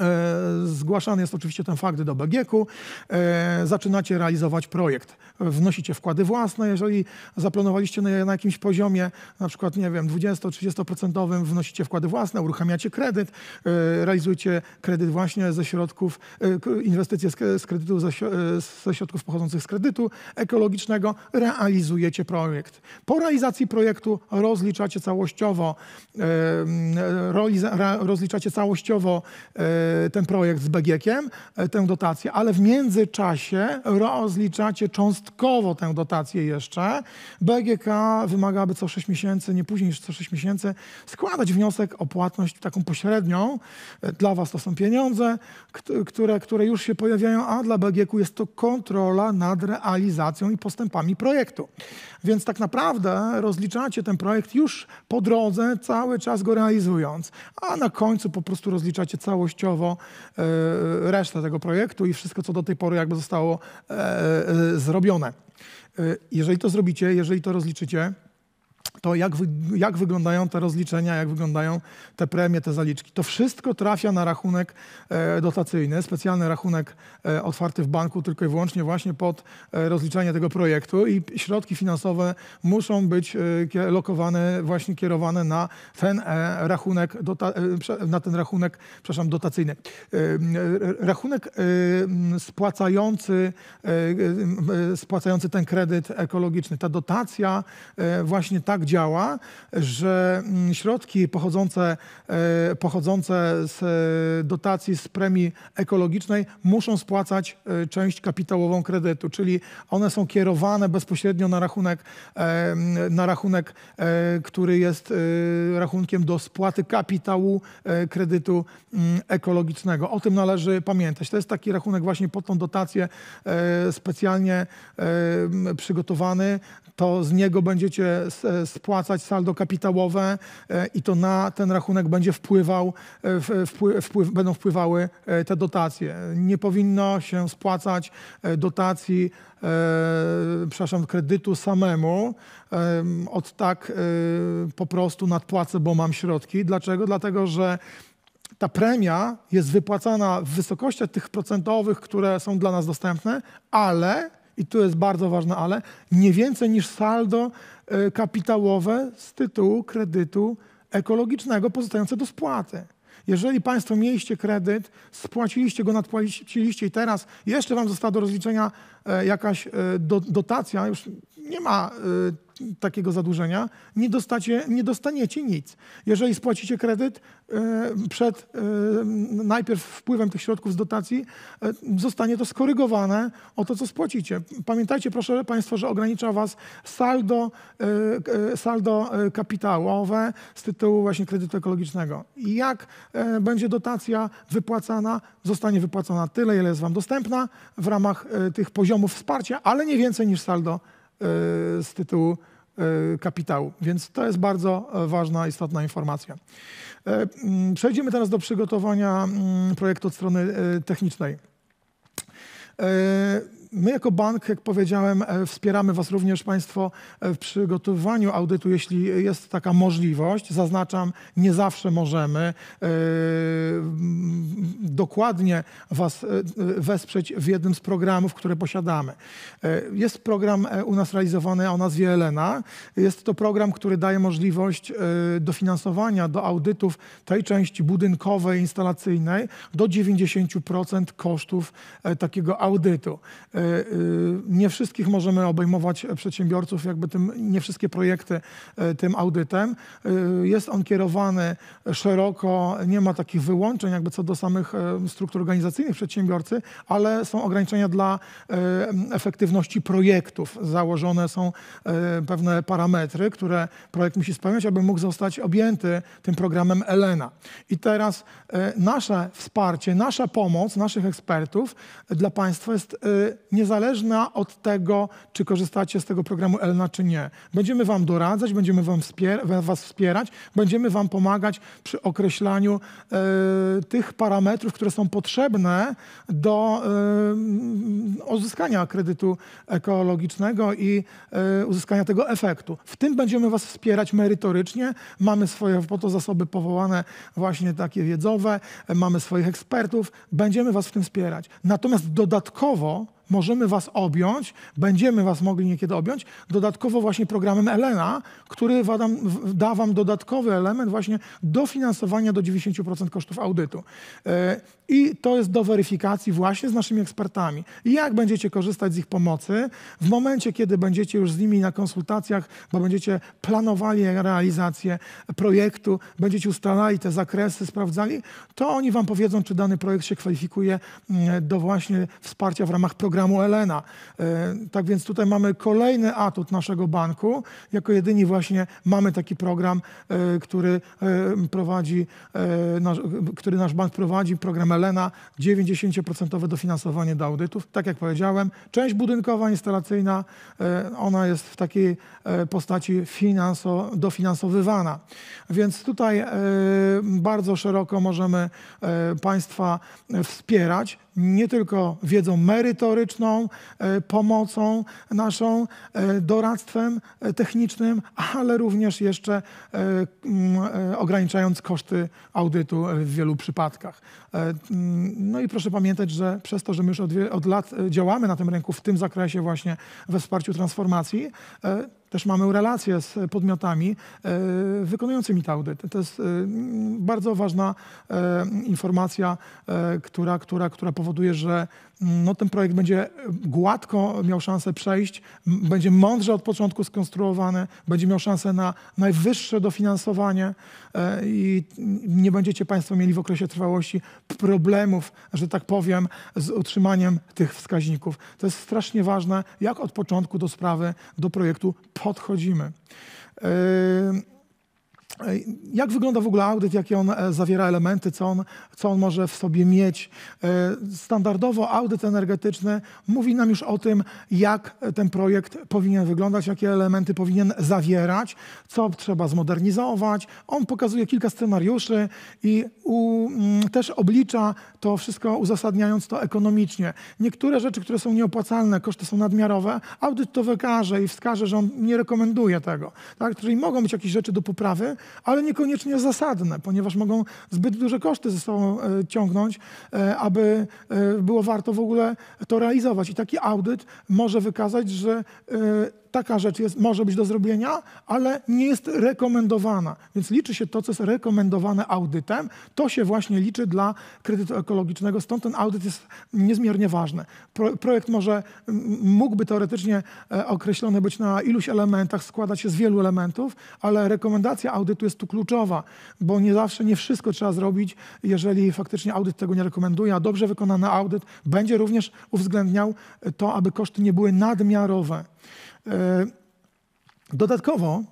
E, zgłaszany jest oczywiście ten fakt do BGK-u. E, zaczynacie realizować projekt. Wnosicie wkłady własne. Jeżeli zaplanowaliście na jakimś poziomie, na przykład, nie wiem, 20-30% wnosicie wkłady własne, uruchamiacie kredyt, e, realizujecie kredyt właśnie ze środków, inwestycje z kredytu, ze środków pochodzących z kredytu ekologicznego, realizujecie projekt. Po realizacji projektu rozliczacie całościowo, rozliczacie całościowo E, ten projekt z Begiekiem, e, tę dotację, ale w międzyczasie rozliczacie cząstkowo tę dotację jeszcze. BGK wymaga, aby co 6 miesięcy, nie później niż co 6 miesięcy, składać wniosek o płatność taką pośrednią. E, dla Was to są pieniądze, które, które już się pojawiają, a dla BGK jest to kontrola nad realizacją i postępami projektu. Więc tak naprawdę rozliczacie ten projekt już po drodze, cały czas go realizując, a na końcu po prostu rozliczacie całościowo E, resztę tego projektu i wszystko, co do tej pory jakby zostało e, e, zrobione. Jeżeli to zrobicie, jeżeli to rozliczycie, to jak, wy, jak wyglądają te rozliczenia, jak wyglądają te premie, te zaliczki. To wszystko trafia na rachunek e, dotacyjny, specjalny rachunek e, otwarty w banku tylko i wyłącznie właśnie pod e, rozliczanie rozliczenie tego projektu i środki finansowe muszą być lokowane, właśnie kierowane na ten rachunek, na ten rachunek, przepraszam, dotacyjny. rachunek spłacający, spłacający ten kredyt ekologiczny, ta dotacja właśnie ta tak działa, że mm, środki pochodzące, e, pochodzące z e, dotacji z premii ekologicznej muszą spłacać e, część kapitałową kredytu, czyli one są kierowane bezpośrednio na rachunek, na rachunek który jest rachunkiem do spłaty kapitału kredytu mm, ekologicznego. O tym należy pamiętać. To jest taki rachunek właśnie pod tą dotację specjalnie przygotowany. To z niego będziecie spłacać saldo kapitałowe e, i to na ten rachunek będzie wpływał, e, wpływ, wpływ, będą wpływały e, te dotacje. Nie powinno się spłacać dotacji, przepraszam, kredytu samemu od tak po prostu nadpłacę, bo mam środki. Dlaczego? Dlatego, że ta premia jest wypłacana w wysokościach tych procentowych, które są dla nas dostępne, ale i tu jest bardzo ważne ale, nie więcej niż saldo e, kapitałowe z tytułu kredytu ekologicznego pozostające do spłaty. Jeżeli Państwo mieliście kredyt, spłaciliście go, nadpłaciliście i teraz jeszcze Wam została do rozliczenia e, jakaś e, dotacja, już nie ma takiego zadłużenia, nie, dostacie, nie dostaniecie nic. Jeżeli spłacicie kredyt e, przed e, najpierw wpływem tych środków z dotacji, e, zostanie to skorygowane o to, co spłacicie. Pamiętajcie, proszę Państwa, że ogranicza Was saldo, saldo kapitałowe z tytułu właśnie kredytu ekologicznego. I jak będzie dotacja wypłacana? Zostanie wypłacona tyle, ile jest Wam dostępna w ramach tych poziomów wsparcia, ale nie więcej niż saldo Y, z tytułu y, kapitału. Więc to jest bardzo e, ważna, istotna informacja. E, mm, przejdziemy teraz do przygotowania mm, projektu od strony e, technicznej. My jako bank, jak powiedziałem, e, wspieramy Was również Państwo e, w przygotowywaniu audytu, jeśli jest taka możliwość. Zaznaczam, nie zawsze możemy e, dokładnie Was wesprzeć w jednym z programów, które posiadamy. Jest program u nas realizowany o nazwie Elena. Jest to program, który daje możliwość dofinansowania do audytów tej części budynkowej, instalacyjnej do 90% kosztów takiego audytu. E, e, nie wszystkich możemy obejmować przedsiębiorców, jakby tym, nie wszystkie projekty e, tym audytem. Jest on kierowany szeroko, nie ma takich wyłączeń jakby co do samych struktur organizacyjnych przedsiębiorcy, ale są ograniczenia dla efektywności projektów. Założone są pewne parametry, które projekt musi spełniać, aby mógł zostać objęty tym programem Elena. I teraz nasze wsparcie, nasza pomoc naszych ekspertów dla państwa jest niezależna od tego, czy korzystacie z tego programu Elna, czy nie. Będziemy Wam doradzać, będziemy wam wspier Was wspierać, będziemy Wam pomagać przy określaniu y, tych parametrów, które są potrzebne do y, uzyskania kredytu ekologicznego i y, uzyskania tego efektu. W tym będziemy Was wspierać merytorycznie. Mamy swoje po to zasoby powołane, właśnie takie wiedzowe, mamy swoich ekspertów, będziemy Was w tym wspierać. Natomiast dodatkowo, możemy Was objąć, będziemy Was mogli niekiedy objąć, dodatkowo właśnie programem Elena, który wadam, da Wam dodatkowy element właśnie dofinansowania do 90% kosztów audytu. E, i to jest do weryfikacji właśnie z naszymi ekspertami. jak będziecie korzystać z ich pomocy w momencie, kiedy będziecie już z nimi na konsultacjach, bo będziecie planowali realizację projektu, będziecie ustalali te zakresy, sprawdzali, to oni wam powiedzą, czy dany projekt się kwalifikuje mm, do właśnie wsparcia w ramach programu Elena. E, tak więc tutaj mamy kolejny atut naszego banku. Jako jedyni właśnie mamy taki program, e, który e, prowadzi, który nasz bank prowadzi, program Elena Galena 90% dofinansowanie do audytów. Tak jak powiedziałem, część budynkowa, instalacyjna, e, ona jest w takiej e, postaci finanso, dofinansowywana. Więc tutaj e, bardzo szeroko możemy Państwa wspierać nie tylko wiedzą merytoryczną, e, pomocą naszą, e, doradztwem e, technicznym, ale również jeszcze ograniczając koszty audytu w wielu przypadkach. No i proszę pamiętać, że przez to, że my już od, lat działamy na tym rynku w tym zakresie właśnie we wsparciu transformacji, też mamy relacje z podmiotami e, wykonującymi te audyty. To jest e, bardzo ważna e, informacja, która, która, która powoduje, że mm, no, ten projekt będzie gładko miał szansę przejść, będzie mądrze od początku skonstruowany, będzie miał szansę na najwyższe dofinansowanie i nie będziecie Państwo mieli w okresie trwałości problemów, że tak powiem, z utrzymaniem tych wskaźników. To jest strasznie ważne, jak od początku do sprawy, do projektu podchodzimy. E, jak wygląda w ogóle audyt, jakie on e, zawiera elementy, co on, co on może w sobie mieć? E, standardowo audyt energetyczny mówi nam już o tym, jak ten projekt powinien wyglądać, jakie elementy powinien zawierać, co trzeba zmodernizować. On pokazuje kilka scenariuszy i u, mm, też oblicza to wszystko, uzasadniając to ekonomicznie. Niektóre rzeczy, które są nieopłacalne, koszty są nadmiarowe, audyt to wykaże i wskaże, że on nie rekomenduje tego. Tak? Czyli mogą być jakieś rzeczy do poprawy, ale niekoniecznie zasadne, ponieważ mogą zbyt duże koszty ze sobą e, ciągnąć, e, aby e, było warto w ogóle to realizować. I taki audyt może wykazać, że taka rzecz jest, może być do zrobienia, ale nie jest rekomendowana. Więc liczy się to, co jest rekomendowane audytem. To się właśnie liczy dla kredytu ekologicznego, stąd ten audyt jest niezmiernie ważny. Pro, projekt może, mógłby teoretycznie e, określony być na iluś elementach, składać się z wielu elementów, ale rekomendacja audytu jest tu kluczowa, bo nie zawsze, nie wszystko trzeba zrobić, jeżeli faktycznie audyt tego nie rekomenduje, a dobrze wykonany audyt będzie również uwzględniał to, aby koszty nie były nadmiarowe. E, dodatkowo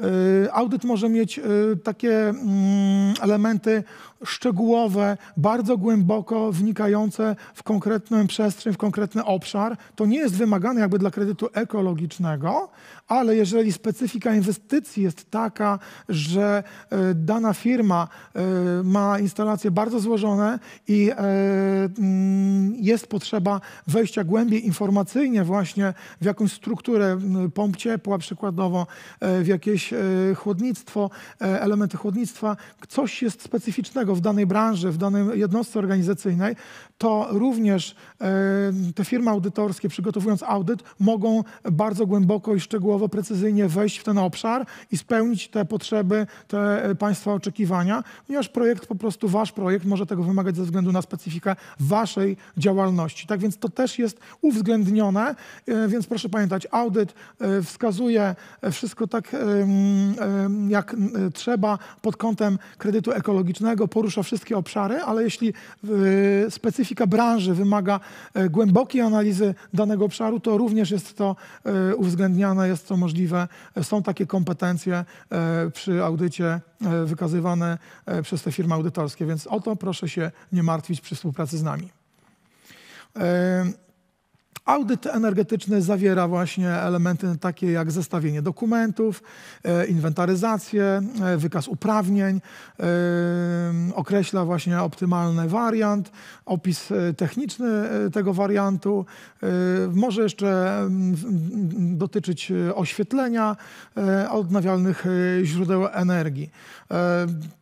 e, audyt może mieć e, takie mm, elementy szczegółowe, bardzo głęboko wnikające w konkretną przestrzeń, w konkretny obszar. To nie jest wymagane jakby dla kredytu ekologicznego, ale jeżeli specyfika inwestycji jest taka, że e, dana firma e, ma instalacje bardzo złożone i e, mm, jest potrzeba wejścia głębiej informacyjnie właśnie w jakąś strukturę pomp ciepła, przykładowo w jakieś chłodnictwo, elementy chłodnictwa, coś jest specyficznego w danej branży, w danej jednostce organizacyjnej, to również e, te firmy audytorskie, przygotowując audyt, mogą bardzo głęboko i szczegółowo, precyzyjnie wejść w ten obszar i spełnić te potrzeby, te e, Państwa oczekiwania, ponieważ projekt, po prostu Wasz projekt może tego wymagać ze względu na specyfikę Waszej działalności. Tak więc to też jest uwzględnione, e, więc proszę pamiętać, audyt wskazuje wszystko tak, jak trzeba pod kątem kredytu ekologicznego, porusza wszystkie obszary, ale jeśli y, specyfika branży wymaga e, głębokiej analizy danego obszaru, to również jest to e, uwzględniane, jest to możliwe. E, są takie kompetencje przy audycie wykazywane przez te firmy audytorskie, więc o to proszę się nie martwić przy współpracy z nami. Audyt energetyczny zawiera właśnie elementy takie jak zestawienie dokumentów, e, inwentaryzację, e, wykaz uprawnień, e, określa właśnie optymalny wariant, opis techniczny tego wariantu, może jeszcze mm, mm, dotyczyć oświetlenia odnawialnych źródeł energii.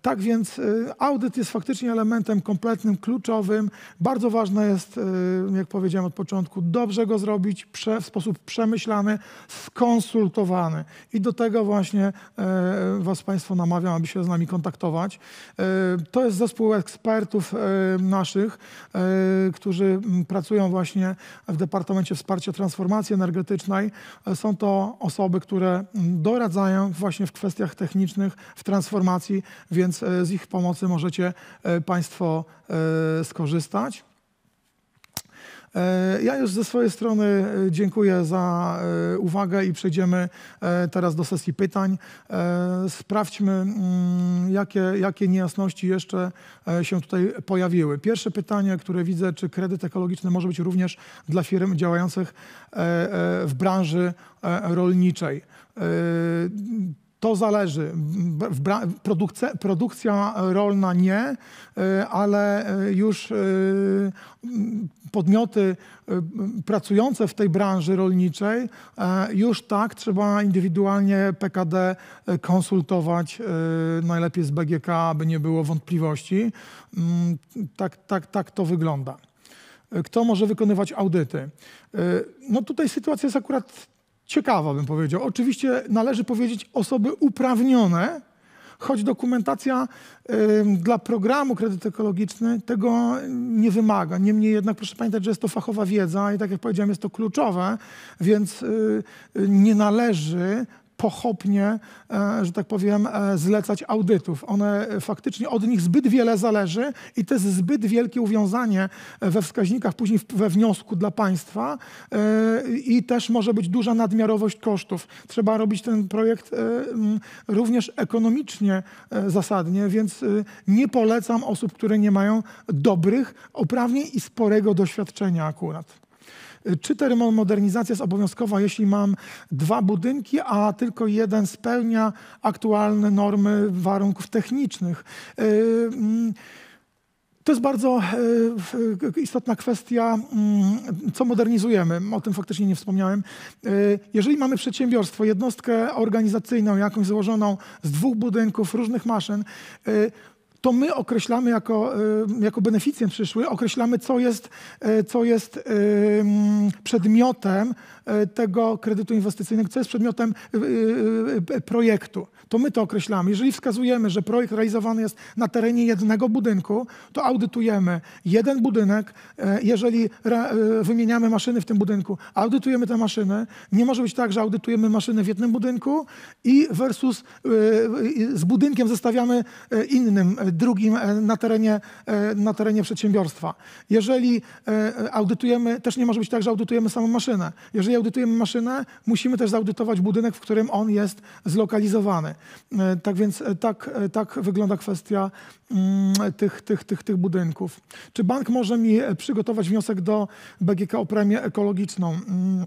Tak więc audyt jest faktycznie elementem kompletnym, kluczowym. Bardzo ważne jest, jak powiedziałem od początku, dobrze dobrze go zrobić prze, w sposób przemyślany, skonsultowany. I do tego właśnie e, Was Państwo namawiam, aby się z nami kontaktować. E, to jest zespół ekspertów e, naszych, e, którzy mm, pracują właśnie w Departamencie Wsparcia Transformacji Energetycznej. E, są to osoby, które mm, doradzają właśnie w kwestiach technicznych, w transformacji, więc e, z ich pomocy możecie Państwo skorzystać. E, ja już ze swojej strony e, dziękuję za e, uwagę i przejdziemy teraz do sesji pytań. Sprawdźmy, mm, jakie, jakie niejasności jeszcze się tutaj pojawiły. Pierwsze pytanie, które widzę, czy kredyt ekologiczny może być również dla firm działających w branży rolniczej. To zależy. Produkcja, produkcja rolna nie, y, ale y, już y, podmioty pracujące w tej branży rolniczej e, już tak trzeba indywidualnie PKD konsultować, najlepiej z BGK, aby nie było wątpliwości. Mm, tak, tak, tak to wygląda. Kto może wykonywać audyty? No tutaj sytuacja jest akurat ciekawa, bym powiedział. Oczywiście należy powiedzieć osoby uprawnione, choć dokumentacja y, dla programu kredyt ekologiczny tego nie wymaga. Niemniej jednak proszę pamiętać, że jest to fachowa wiedza i tak jak powiedziałem, jest to kluczowe, więc y, y nie należy pochopnie, e, że tak powiem, e, zlecać audytów. One e, faktycznie od nich zbyt wiele zależy i to jest zbyt wielkie uwiązanie we wskaźnikach, później we wniosku dla państwa i też może być duża nadmiarowość kosztów. Trzeba robić ten projekt również ekonomicznie zasadnie, więc nie polecam osób, które nie mają dobrych uprawnień i sporego doświadczenia akurat czy termomodernizacja jest obowiązkowa, jeśli mam dwa budynki, a tylko jeden spełnia aktualne normy warunków technicznych? Y, mm, to jest bardzo y, y, istotna kwestia, mm, co modernizujemy. O tym faktycznie nie wspomniałem. Jeżeli mamy przedsiębiorstwo, jednostkę organizacyjną, jakąś złożoną z dwóch budynków, różnych maszyn, to my określamy jako, y, jako beneficjent przyszły, określamy, co jest, y, co jest przedmiotem y, tego kredytu inwestycyjnego, co jest przedmiotem projektu. To my to określamy. Jeżeli wskazujemy, że projekt realizowany jest na terenie jednego budynku, to audytujemy jeden budynek. Jeżeli wymieniamy maszyny w tym budynku, audytujemy te maszyny. Nie może być tak, że audytujemy maszyny w jednym budynku i versus z budynkiem zestawiamy innym drugim e, na terenie, e, na terenie przedsiębiorstwa. Jeżeli e, audytujemy, też nie może być tak, że audytujemy samą maszynę. Jeżeli audytujemy maszynę, musimy też zaudytować budynek, w którym on jest zlokalizowany. Tak więc tak, tak wygląda kwestia mm, tych, tych, tych, tych budynków. Czy bank może mi przygotować wniosek do BGK o premię ekologiczną? Mm,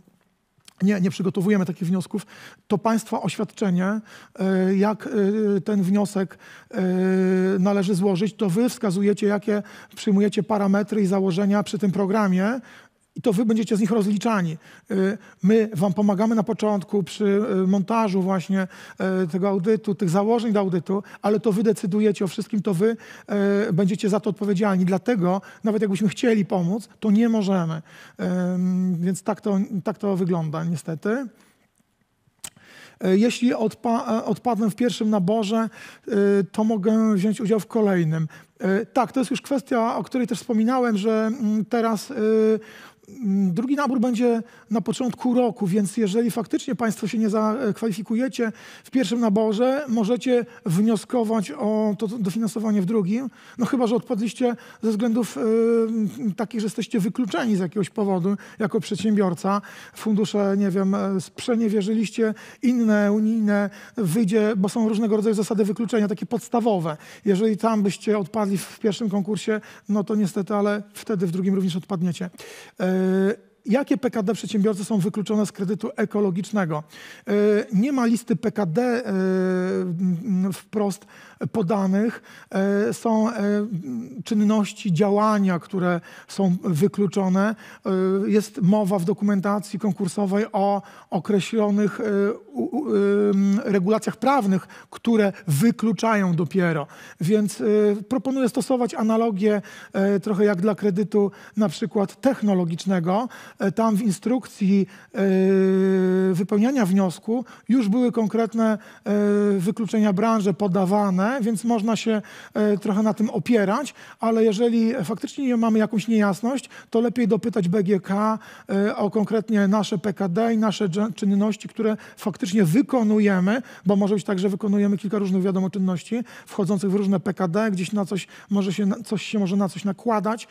nie, nie przygotowujemy takich wniosków, to Państwa oświadczenie, e, jak e, ten wniosek e, należy złożyć, to Wy wskazujecie, jakie przyjmujecie parametry i założenia przy tym programie, i to wy będziecie z nich rozliczani. Y, my wam pomagamy na początku przy y, montażu właśnie y, tego audytu, tych założeń do audytu, ale to wy decydujecie o wszystkim, to wy będziecie za to odpowiedzialni. Dlatego nawet jakbyśmy chcieli pomóc, to nie możemy. Więc tak to, tak to wygląda niestety. Jeśli odpa odpadnę w pierwszym naborze, to mogę wziąć udział w kolejnym. Tak, to jest już kwestia, o której też wspominałem, że mm, teraz Mm, drugi nabór będzie na początku roku, więc jeżeli faktycznie Państwo się nie zakwalifikujecie w pierwszym naborze, możecie wnioskować o to dofinansowanie w drugim. No chyba, że odpadliście ze względów y, takich, że jesteście wykluczeni z jakiegoś powodu jako przedsiębiorca. Fundusze, nie wiem, y, sprzeniewierzyliście inne unijne, wyjdzie, bo są różnego rodzaju zasady wykluczenia, takie podstawowe. Jeżeli tam byście odpadli w pierwszym konkursie, no to niestety, ale wtedy w drugim również odpadniecie. E, Euh, jakie PKD przedsiębiorcy są wykluczone z kredytu ekologicznego. E, nie ma listy PKD e, wprost podanych. E, są czynności, działania, które są wykluczone. Jest mowa w dokumentacji konkursowej o określonych regulacjach prawnych, które wykluczają dopiero. Więc proponuję stosować analogię trochę jak dla kredytu na przykład technologicznego, E, tam w instrukcji e, wypełniania wniosku już były konkretne e, wykluczenia branży podawane, więc można się trochę na tym opierać, ale jeżeli faktycznie mamy jakąś niejasność, to lepiej dopytać BGK o konkretnie nasze PKD i nasze czynności, które faktycznie wykonujemy, bo może być tak, że wykonujemy kilka różnych wiadomo czynności wchodzących w różne PKD, gdzieś na coś może się, coś się może na coś nakładać,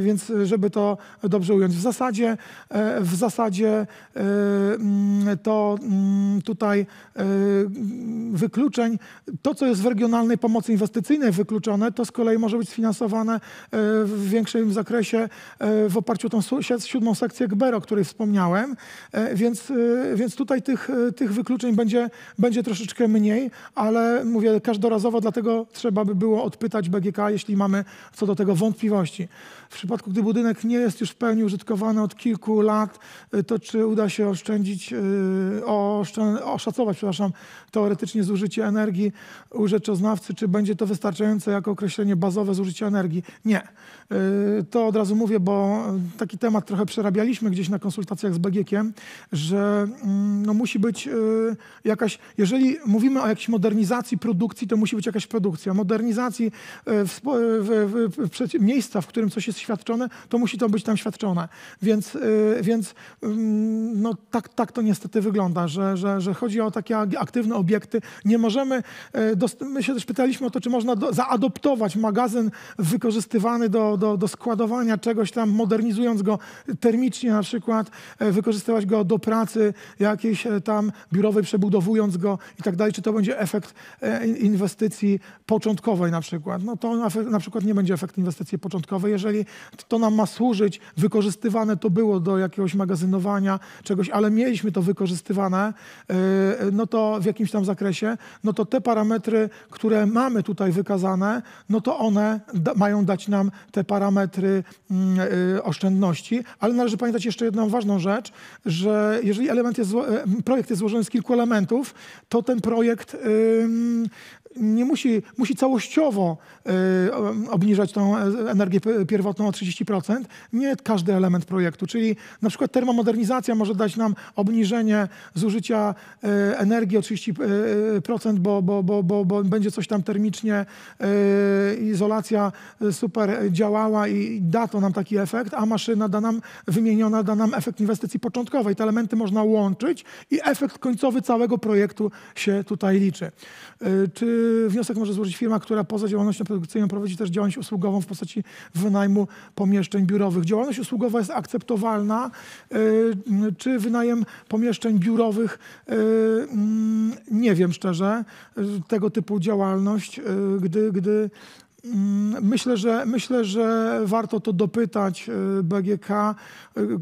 więc żeby to dobrze ująć. W zasadzie E, w zasadzie e, mm, to mm, tutaj e, wykluczeń, to co jest w regionalnej pomocy inwestycyjnej wykluczone, to z kolei może być sfinansowane w większym zakresie w oparciu o tą siódmą sekcję GBER, o której wspomniałem, więc, więc tutaj tych, tych wykluczeń będzie, będzie troszeczkę mniej, ale mówię każdorazowo, dlatego trzeba by było odpytać BGK, jeśli mamy co do tego wątpliwości. W przypadku, gdy budynek nie jest już w pełni użytkowany od kilku kilku lat, y, to czy uda się oszczędzić, y, oszacować, przepraszam, teoretycznie zużycie energii u rzeczoznawcy, czy będzie to wystarczające jako określenie bazowe zużycia energii? Nie. Y, to od razu mówię, bo taki temat trochę przerabialiśmy gdzieś na konsultacjach z Bagiekiem, że mm, no, musi być jakaś, jeżeli mówimy o jakiejś modernizacji produkcji, to musi być jakaś produkcja. Modernizacji w, w, w, miejsca, w którym coś jest świadczone, to musi to być tam świadczone. Więc Y, więc no, tak, tak to niestety wygląda, że, że, że chodzi o takie aktywne obiekty. Nie możemy, y, my się też pytaliśmy o to, czy można do, zaadoptować magazyn wykorzystywany do, do, do składowania czegoś tam, modernizując go termicznie na przykład, y, wykorzystywać go do pracy jakiejś tam biurowej, przebudowując go i tak dalej, czy to będzie efekt inwestycji początkowej na przykład. No to na, przykład nie będzie efekt inwestycji początkowej, jeżeli to nam ma służyć, wykorzystywane to było było do jakiegoś magazynowania czegoś, ale mieliśmy to wykorzystywane, e, no to w jakimś tam zakresie, no to te parametry, które mamy tutaj wykazane, no to one da mają dać nam te parametry mm, e, oszczędności, ale należy pamiętać jeszcze jedną ważną rzecz, że jeżeli element jest, e, projekt jest złożony z kilku elementów, to ten projekt nie musi, musi całościowo obniżać tą energię pierwotną o 30%. Nie każdy element projektu, Czyli na przykład termomodernizacja może dać nam obniżenie zużycia e, energii o 30%, e, e, bo, bo, bo, bo, bo będzie coś tam termicznie, izolacja super działała i da to nam taki efekt, a maszyna da nam, wymieniona da nam efekt inwestycji początkowej. Te elementy można łączyć i efekt końcowy całego projektu się tutaj liczy. Czy wniosek może złożyć firma, która poza działalnością produkcyjną prowadzi też działalność usługową w postaci wynajmu pomieszczeń biurowych? Działalność usługowa jest akceptowana Y, czy wynajem pomieszczeń biurowych. Y, mm, nie wiem szczerze, y, tego typu działalność, gdy, gdy Mm, myślę, że myślę, że warto to dopytać y, BGK y, mm,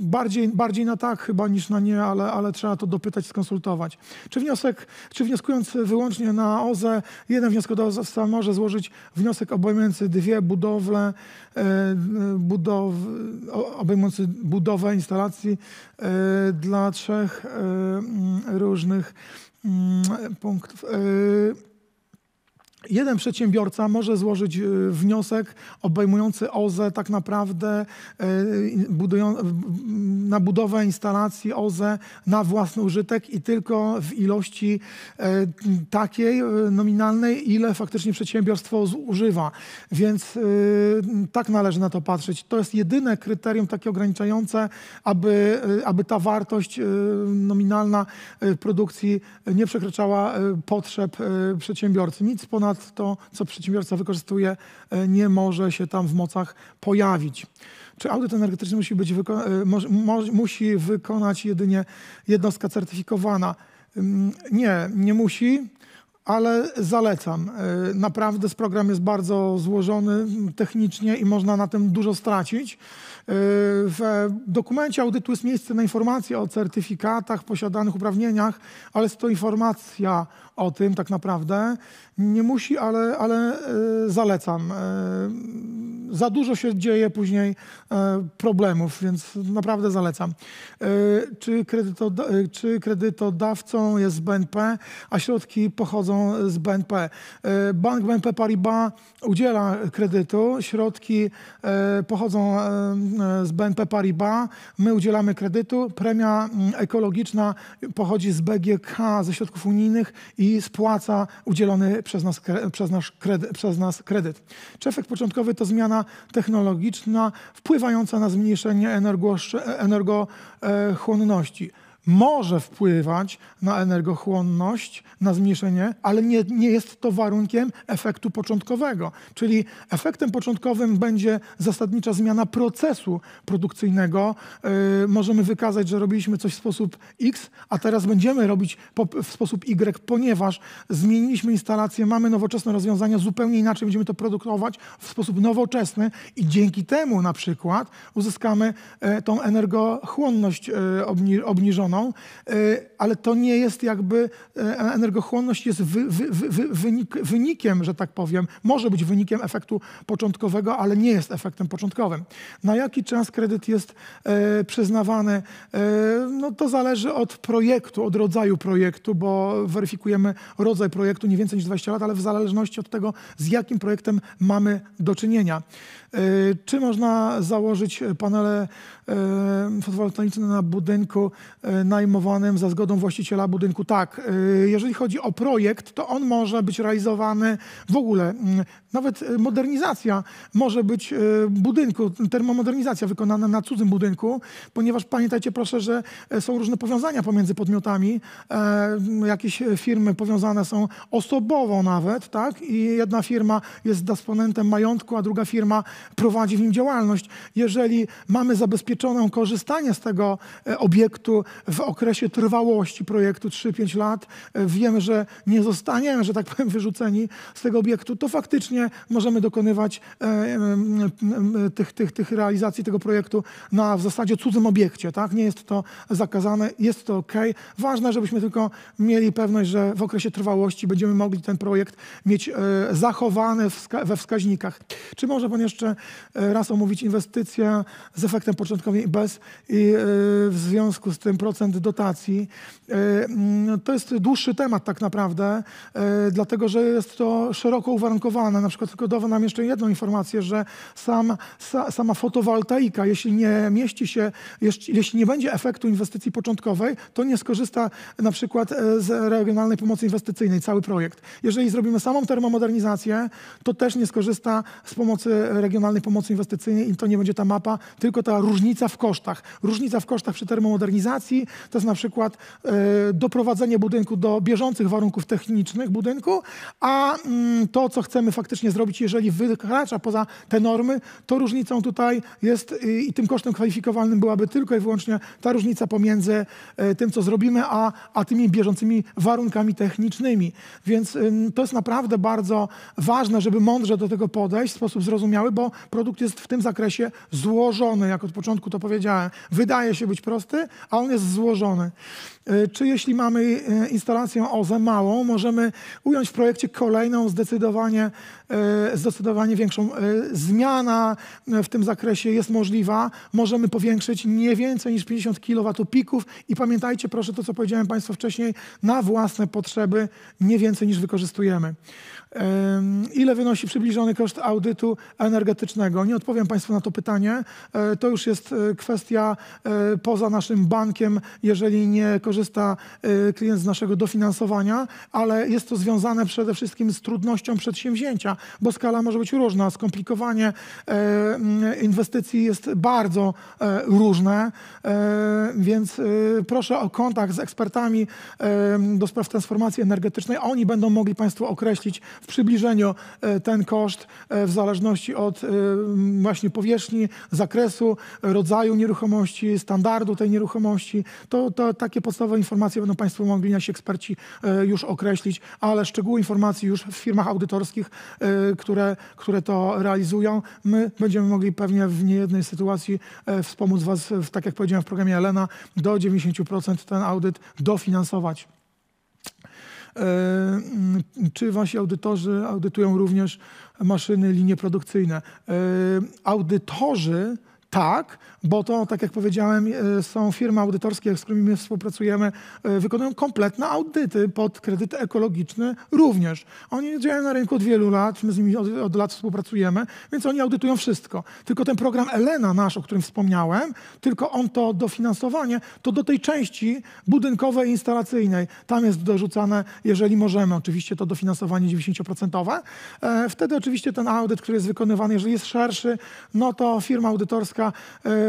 bardziej, bardziej na tak chyba niż na nie, ale, ale trzeba to dopytać, skonsultować. Czy wniosek, czy wnioskując wyłącznie na OZE, jeden wnioskodawca może złożyć wniosek obejmujący dwie budowle, y, budow, obejmujący budowę instalacji dla trzech mm, różnych punktów. Jeden przedsiębiorca może złożyć e, wniosek obejmujący OZE tak naprawdę e, na budowę instalacji OZE na własny użytek i tylko w ilości e, takiej nominalnej, ile faktycznie przedsiębiorstwo zużywa. Więc tak należy na to patrzeć. To jest jedyne kryterium takie ograniczające, aby, aby ta wartość nominalna produkcji nie przekraczała potrzeb przedsiębiorcy. Nic ponad ponad to, co przedsiębiorca wykorzystuje, e, nie może się tam w mocach pojawić. Czy audyt energetyczny musi, być wyko e, musi wykonać jedynie jednostka certyfikowana? Nie, nie musi ale zalecam. E, naprawdę program jest bardzo złożony technicznie i można na tym dużo stracić. W dokumencie audytu jest miejsce na informacje o certyfikatach, posiadanych uprawnieniach, ale jest to informacja o tym tak naprawdę. Nie musi, ale, ale e, zalecam. E, za dużo się dzieje później e, problemów, więc naprawdę zalecam. Czy, kredytoda czy kredytodawcą jest BNP, a środki pochodzą z BNP? Bank BNP Paribas udziela kredytu, środki pochodzą z BNP Paribas, my udzielamy kredytu, premia mm, ekologiczna pochodzi z BGK, ze środków unijnych i spłaca udzielony przez nas, przez, nasz kredyt, przez nas kredyt. Czy efekt początkowy to zmiana technologiczna wpływająca na zmniejszenie e- energochłonności? może wpływać na energochłonność, na zmniejszenie, ale nie, nie jest to warunkiem efektu początkowego. Czyli efektem początkowym będzie zasadnicza zmiana procesu produkcyjnego. Yy, możemy wykazać, że robiliśmy coś w sposób X, a teraz będziemy robić po, w sposób Y, ponieważ zmieniliśmy instalację, mamy nowoczesne rozwiązania, zupełnie inaczej będziemy to produkować w sposób nowoczesny i dzięki temu na przykład uzyskamy e, tą energochłonność e, obni obniżoną non. Euh, ale to nie jest jakby, e, energochłonność jest wy, wy, wy, wynik, wynikiem, że tak powiem, może być wynikiem efektu początkowego, ale nie jest efektem początkowym. Na jaki czas kredyt jest e, przyznawany? E, no to zależy od projektu, od rodzaju projektu, bo weryfikujemy rodzaj projektu nie więcej niż 20 lat, ale w zależności od tego, z jakim projektem mamy do czynienia. E, czy można założyć panele e, fotowoltaiczne na budynku e, najmowanym za zgodą zgodą właściciela budynku. Tak, y, jeżeli chodzi o projekt, to on może być realizowany w ogóle. Mm, nawet y, modernizacja może być y, budynku, termomodernizacja wykonana na cudzym budynku, ponieważ pamiętajcie proszę, że e, są różne powiązania pomiędzy podmiotami. E, jakieś e, firmy powiązane są osobowo nawet, tak? I jedna firma jest dysponentem majątku, a druga firma prowadzi w nim działalność. Jeżeli mamy zabezpieczone korzystanie z tego obiektu w okresie trwałości, projektu 3-5 lat, e, wiemy, że nie zostaniemy, że tak *laughs* powiem, wyrzuceni z tego obiektu, to faktycznie możemy dokonywać e, tych, tych, tych realizacji tego projektu na w zasadzie cudzym obiekcie. Tak? Nie jest to zakazane, jest to ok. Ważne, żebyśmy tylko mieli pewność, że w okresie trwałości będziemy mogli ten projekt mieć e, zachowany we wskaźnikach. Czy może Pan jeszcze raz omówić inwestycje z efektem początkowym i bez i w związku z tym procent dotacji? E, mm, to jest dłuższy temat tak naprawdę, e, dlatego że jest to szeroko uwarunkowane. Na przykład tylko dowiem nam jeszcze jedną informację, że sam, sa, sama fotowoltaika, jeśli nie mieści się, jeśli nie będzie efektu inwestycji początkowej, to nie skorzysta na przykład e, z regionalnej pomocy inwestycyjnej cały projekt. Jeżeli zrobimy samą termomodernizację, to też nie skorzysta z pomocy regionalnej pomocy inwestycyjnej i to nie będzie ta mapa, tylko ta różnica w kosztach. Różnica w kosztach przy termomodernizacji to jest na przykład E, doprowadzenie budynku do bieżących warunków technicznych budynku, a mm, to, co chcemy faktycznie zrobić, jeżeli wykracza poza te normy, to różnicą tutaj jest e, i tym kosztem kwalifikowalnym byłaby tylko i wyłącznie ta różnica pomiędzy e, tym, co zrobimy, a, a tymi bieżącymi warunkami technicznymi. Więc to jest naprawdę bardzo ważne, żeby mądrze do tego podejść w sposób zrozumiały, bo produkt jest w tym zakresie złożony, jak od początku to powiedziałem. Wydaje się być prosty, a on jest złożony. E, czy jeśli mamy e, instalację OZE małą, możemy ująć w projekcie kolejną zdecydowanie, e, zdecydowanie większą. Zmiana w tym zakresie jest możliwa. Możemy powiększyć nie więcej niż 50 kW pików i pamiętajcie proszę to, co powiedziałem Państwu wcześniej, na własne potrzeby nie więcej niż wykorzystujemy. Ile wynosi przybliżony koszt audytu energetycznego? Nie odpowiem Państwu na to pytanie. E, to już jest e, kwestia e, poza naszym bankiem, jeżeli nie korzysta klient z naszego dofinansowania, ale jest to związane przede wszystkim z trudnością przedsięwzięcia, bo skala może być różna. Skomplikowanie inwestycji jest bardzo różne, więc proszę o kontakt z ekspertami do spraw transformacji energetycznej. Oni będą mogli Państwu określić w przybliżeniu e, ten koszt e, w zależności od e, właśnie powierzchni, zakresu, rodzaju nieruchomości, standardu tej nieruchomości. To, to takie podstawowe informacje będą Państwo mogli, nasi eksperci, już określić, ale szczegóły informacji już w firmach audytorskich, które, które to realizują. My będziemy mogli pewnie w niejednej sytuacji wspomóc Was, w, tak jak powiedziałem w programie Elena, do 90% ten audyt dofinansować. E, mm, czy wasi audytorzy audytują również maszyny, linie produkcyjne? E, audytorzy tak, bo to, tak jak powiedziałem, e, są firmy audytorskie, z którymi my współpracujemy, e, wykonują kompletne audyty pod kredyt ekologiczny również. Oni działają na rynku od wielu lat, my z nimi od, od lat współpracujemy, więc oni audytują wszystko. Tylko ten program Elena nasz, o którym wspomniałem, tylko on to dofinansowanie, to do tej części budynkowej, instalacyjnej. Tam jest dorzucane, jeżeli możemy, oczywiście to dofinansowanie 90%. E, wtedy oczywiście ten audyt, który jest wykonywany, jeżeli jest szerszy, no to firma audytorska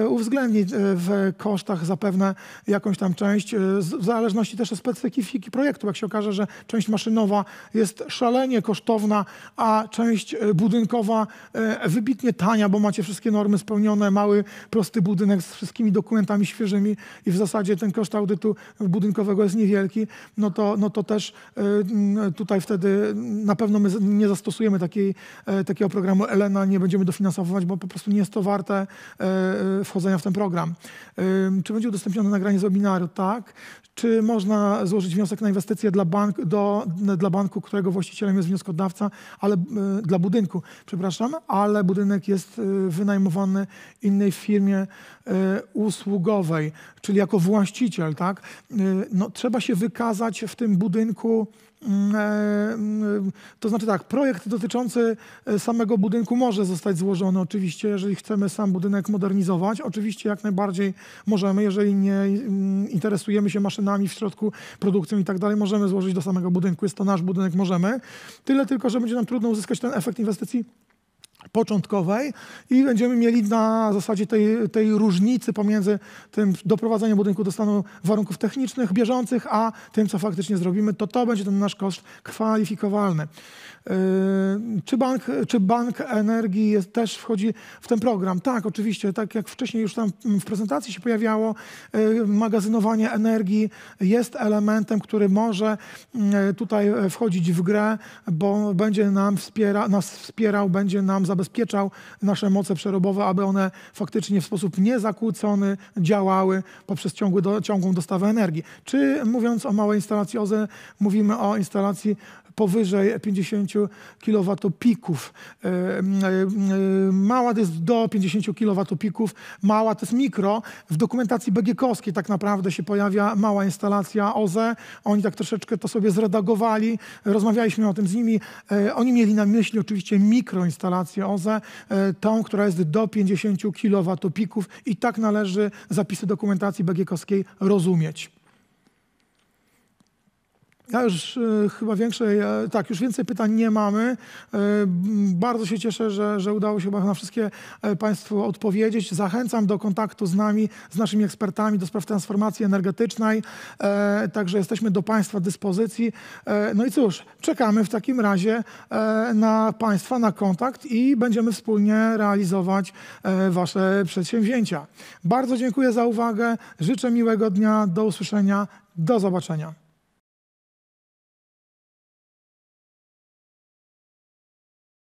uwzględnić e, w kosztach zapewne jakąś tam część, e, w zależności też od specyfiki projektu. Jak się okaże, że część maszynowa jest szalenie kosztowna, a część e, budynkowa wybitnie tania, bo macie wszystkie normy spełnione, mały, prosty budynek z wszystkimi dokumentami świeżymi i w zasadzie ten koszt audytu budynkowego jest niewielki, no to, no to też tutaj wtedy na pewno my nie zastosujemy takiej, takiego programu Elena, nie będziemy dofinansowywać, bo po prostu nie jest to warte wchodzenia w ten program. Czy będzie udostępnione nagranie z webinaru? Tak. Czy można złożyć wniosek na inwestycję dla, bank, do, dla banku, którego właścicielem jest wnioskodawca, ale y, dla budynku, przepraszam, ale budynek jest y, wynajmowany innej firmie y, usługowej, czyli jako właściciel, tak? No, trzeba się wykazać w tym budynku Mm, e, mm, e, to znaczy tak, projekt dotyczący e, samego budynku może zostać złożony oczywiście, jeżeli chcemy sam budynek modernizować. Oczywiście jak najbardziej możemy, jeżeli nie mm, interesujemy się maszynami w środku, produkcją i tak dalej, możemy złożyć do samego budynku. Jest to nasz budynek, możemy. Tyle tylko, że będzie nam trudno uzyskać ten efekt inwestycji początkowej i będziemy mieli na zasadzie tej, tej różnicy pomiędzy tym doprowadzeniem budynku do stanu warunków technicznych bieżących, a tym, co faktycznie zrobimy, to to będzie ten nasz koszt kwalifikowalny. Yy, czy bank, czy bank energii jest, też wchodzi w ten program? Tak, oczywiście, tak jak wcześniej już tam w prezentacji się pojawiało, yy, magazynowanie energii jest elementem, który może yy, tutaj wchodzić w grę, bo będzie nam wspiera, nas wspierał, będzie nam zabezpieczał nasze moce przerobowe, aby one faktycznie w sposób niezakłócony działały poprzez ciągły do, ciągłą dostawę energii. Czy mówiąc o małej instalacji OZE, mówimy o instalacji powyżej 50 kilowatopików. E, e, e, mała to jest do 50 kilowatopików, mała to jest mikro. W dokumentacji bgk tak naprawdę się pojawia mała instalacja OZE. Oni tak troszeczkę to sobie zredagowali. Rozmawialiśmy o tym z nimi. Oni mieli na myśli oczywiście mikroinstalację OZE, tą, która jest do 50 kilowatopików i tak należy zapisy dokumentacji bgk rozumieć. Ja już y, chyba większej, tak, już więcej pytań nie mamy. Y, bardzo się cieszę, że, że udało się na wszystkie e, Państwu odpowiedzieć. Zachęcam do kontaktu z nami, z naszymi ekspertami do spraw transformacji energetycznej. Także jesteśmy do Państwa dyspozycji. No i cóż, czekamy w takim razie na Państwa, na kontakt i będziemy wspólnie realizować Wasze przedsięwzięcia. Bardzo dziękuję za uwagę. Życzę miłego dnia. Do usłyszenia. Do zobaczenia.